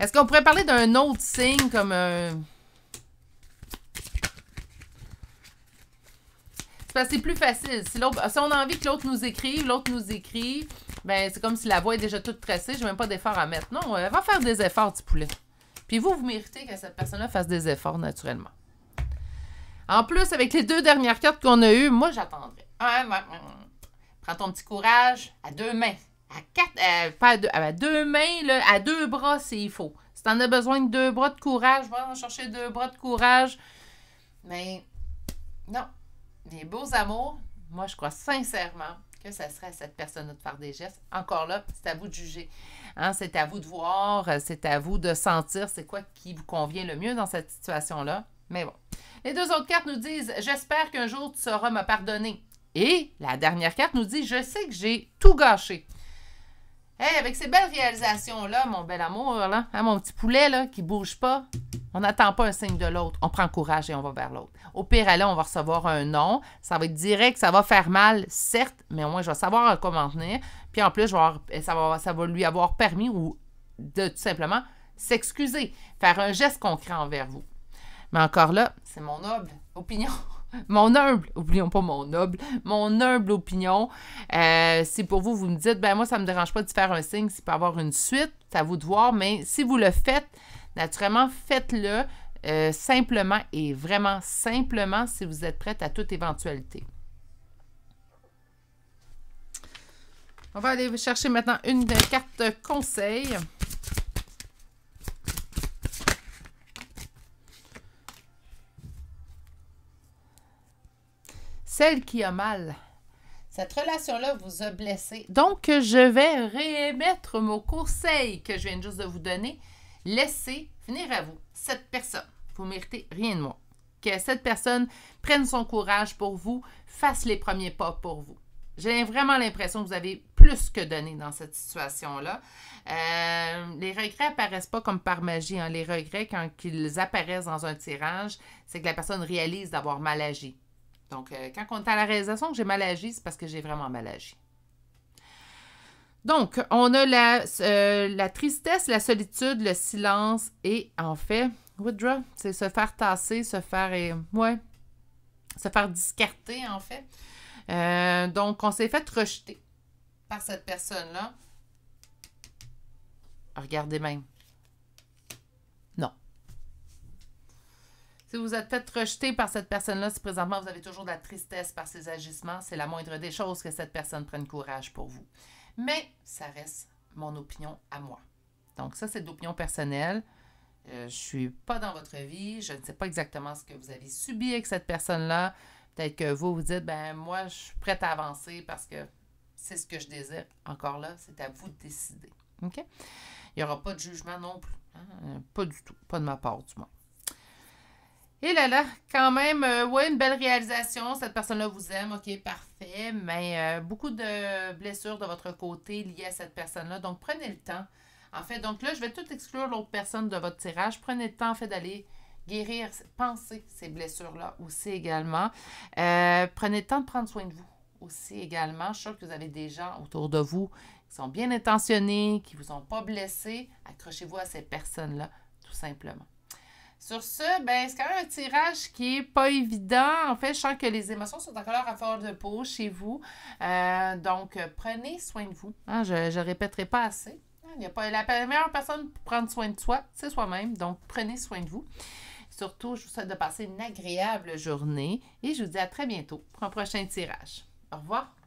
Est-ce qu'on pourrait parler d'un autre signe comme un. Euh, c'est c'est plus facile. Si, si, on a envie que l'autre nous écrive, l'autre nous écrit, ben c'est comme si la voix est déjà toute Je j'ai même pas d'effort à mettre. Non, elle euh, va faire des efforts, petit poulet. Puis vous, vous méritez que cette personne-là fasse des efforts naturellement. En plus, avec les deux dernières cartes qu'on a eues, moi j'attendrai. Ah, Prends ton petit courage à deux mains. À quatre, euh, euh, à deux, à mains, à deux bras s'il faut. Si en as besoin de deux bras de courage, va chercher deux bras de courage. Mais non, les beaux amours, moi je crois sincèrement que ça serait à cette personne de faire des gestes. Encore là, c'est à vous de juger. Hein. c'est à vous de voir, euh, c'est à vous de sentir c'est quoi qui vous convient le mieux dans cette situation-là. Mais bon. Les deux autres cartes nous disent J'espère qu'un jour tu sauras me pardonner. Et la dernière carte nous dit Je sais que j'ai tout gâché. Hey, avec ces belles réalisations-là, mon bel amour, là, hein, mon petit poulet là, qui bouge pas, on n'attend pas un signe de l'autre. On prend courage et on va vers l'autre. Au pire, là, on va recevoir un non. Ça va être direct, ça va faire mal, certes, mais au moins, je vais savoir comment tenir. Puis en plus, je ça, va, ça va lui avoir permis ou de tout simplement s'excuser, faire un geste concret envers vous. Mais encore là, c'est mon noble opinion mon humble, oublions pas mon humble, mon humble opinion, euh, si pour vous, vous me dites, ben moi, ça me dérange pas de faire un signe, s'il peut avoir une suite, c'est à vous de voir, mais si vous le faites, naturellement, faites-le euh, simplement et vraiment simplement si vous êtes prête à toute éventualité. On va aller chercher maintenant une carte conseil. celle qui a mal. Cette relation-là vous a blessé. Donc, je vais réémettre mon conseil que je viens juste de vous donner. Laissez venir à vous cette personne. Vous méritez rien de moi. Que cette personne prenne son courage pour vous, fasse les premiers pas pour vous. J'ai vraiment l'impression que vous avez plus que donné dans cette situation-là. Euh, les regrets apparaissent pas comme par magie. Hein. Les regrets, quand ils apparaissent dans un tirage, c'est que la personne réalise d'avoir mal agi. Donc, euh, quand on est à la réalisation que j'ai mal agi, c'est parce que j'ai vraiment mal agi. Donc, on a la, euh, la, tristesse, la solitude, le silence et en fait, withdraw, c'est se faire tasser, se faire, ouais, se faire discarter en fait. Euh, donc, on s'est fait rejeter par cette personne-là. Regardez même. Si vous êtes peut-être rejeté par cette personne-là, si présentement vous avez toujours de la tristesse par ses agissements, c'est la moindre des choses que cette personne prenne courage pour vous. Mais ça reste mon opinion à moi. Donc ça, c'est d'opinion personnelle. Je euh, je suis pas dans votre vie, je ne sais pas exactement ce que vous avez subi avec cette personne-là. Peut-être que vous vous dites, ben moi, je suis prête à avancer parce que c'est ce que je désire. Encore là, c'est à vous de décider. OK? Il n'y aura pas de jugement non plus. Hein? Pas du tout. Pas de ma part, du moins. Et là là, quand même, oui, euh, ouais, une belle réalisation. Cette personne-là vous aime, ok, parfait. Mais euh, beaucoup de blessures de votre côté liées à cette personne-là. Donc, prenez le temps. En fait, donc là, je vais tout exclure l'autre personne de votre tirage. Prenez le temps, en fait, d'aller guérir, penser ces blessures-là aussi également. Euh, prenez le temps de prendre soin de vous aussi également. Je suis sûre que vous avez des gens autour de vous qui sont bien intentionnés, qui ne vous ont pas blessé. Accrochez-vous à ces personnes-là, tout simplement. Sur ce, ben, c'est quand même un tirage qui est pas évident. En fait, je sens que les émotions sont encore à fort de peau chez vous. Euh, donc, prenez soin de vous. Hein, je ne répéterai pas assez. Il a pas, la meilleure personne pour prendre soin de soi, c'est soi-même. Donc, prenez soin de vous. Surtout, je vous souhaite de passer une agréable journée et je vous dis à très bientôt pour un prochain tirage. Au revoir.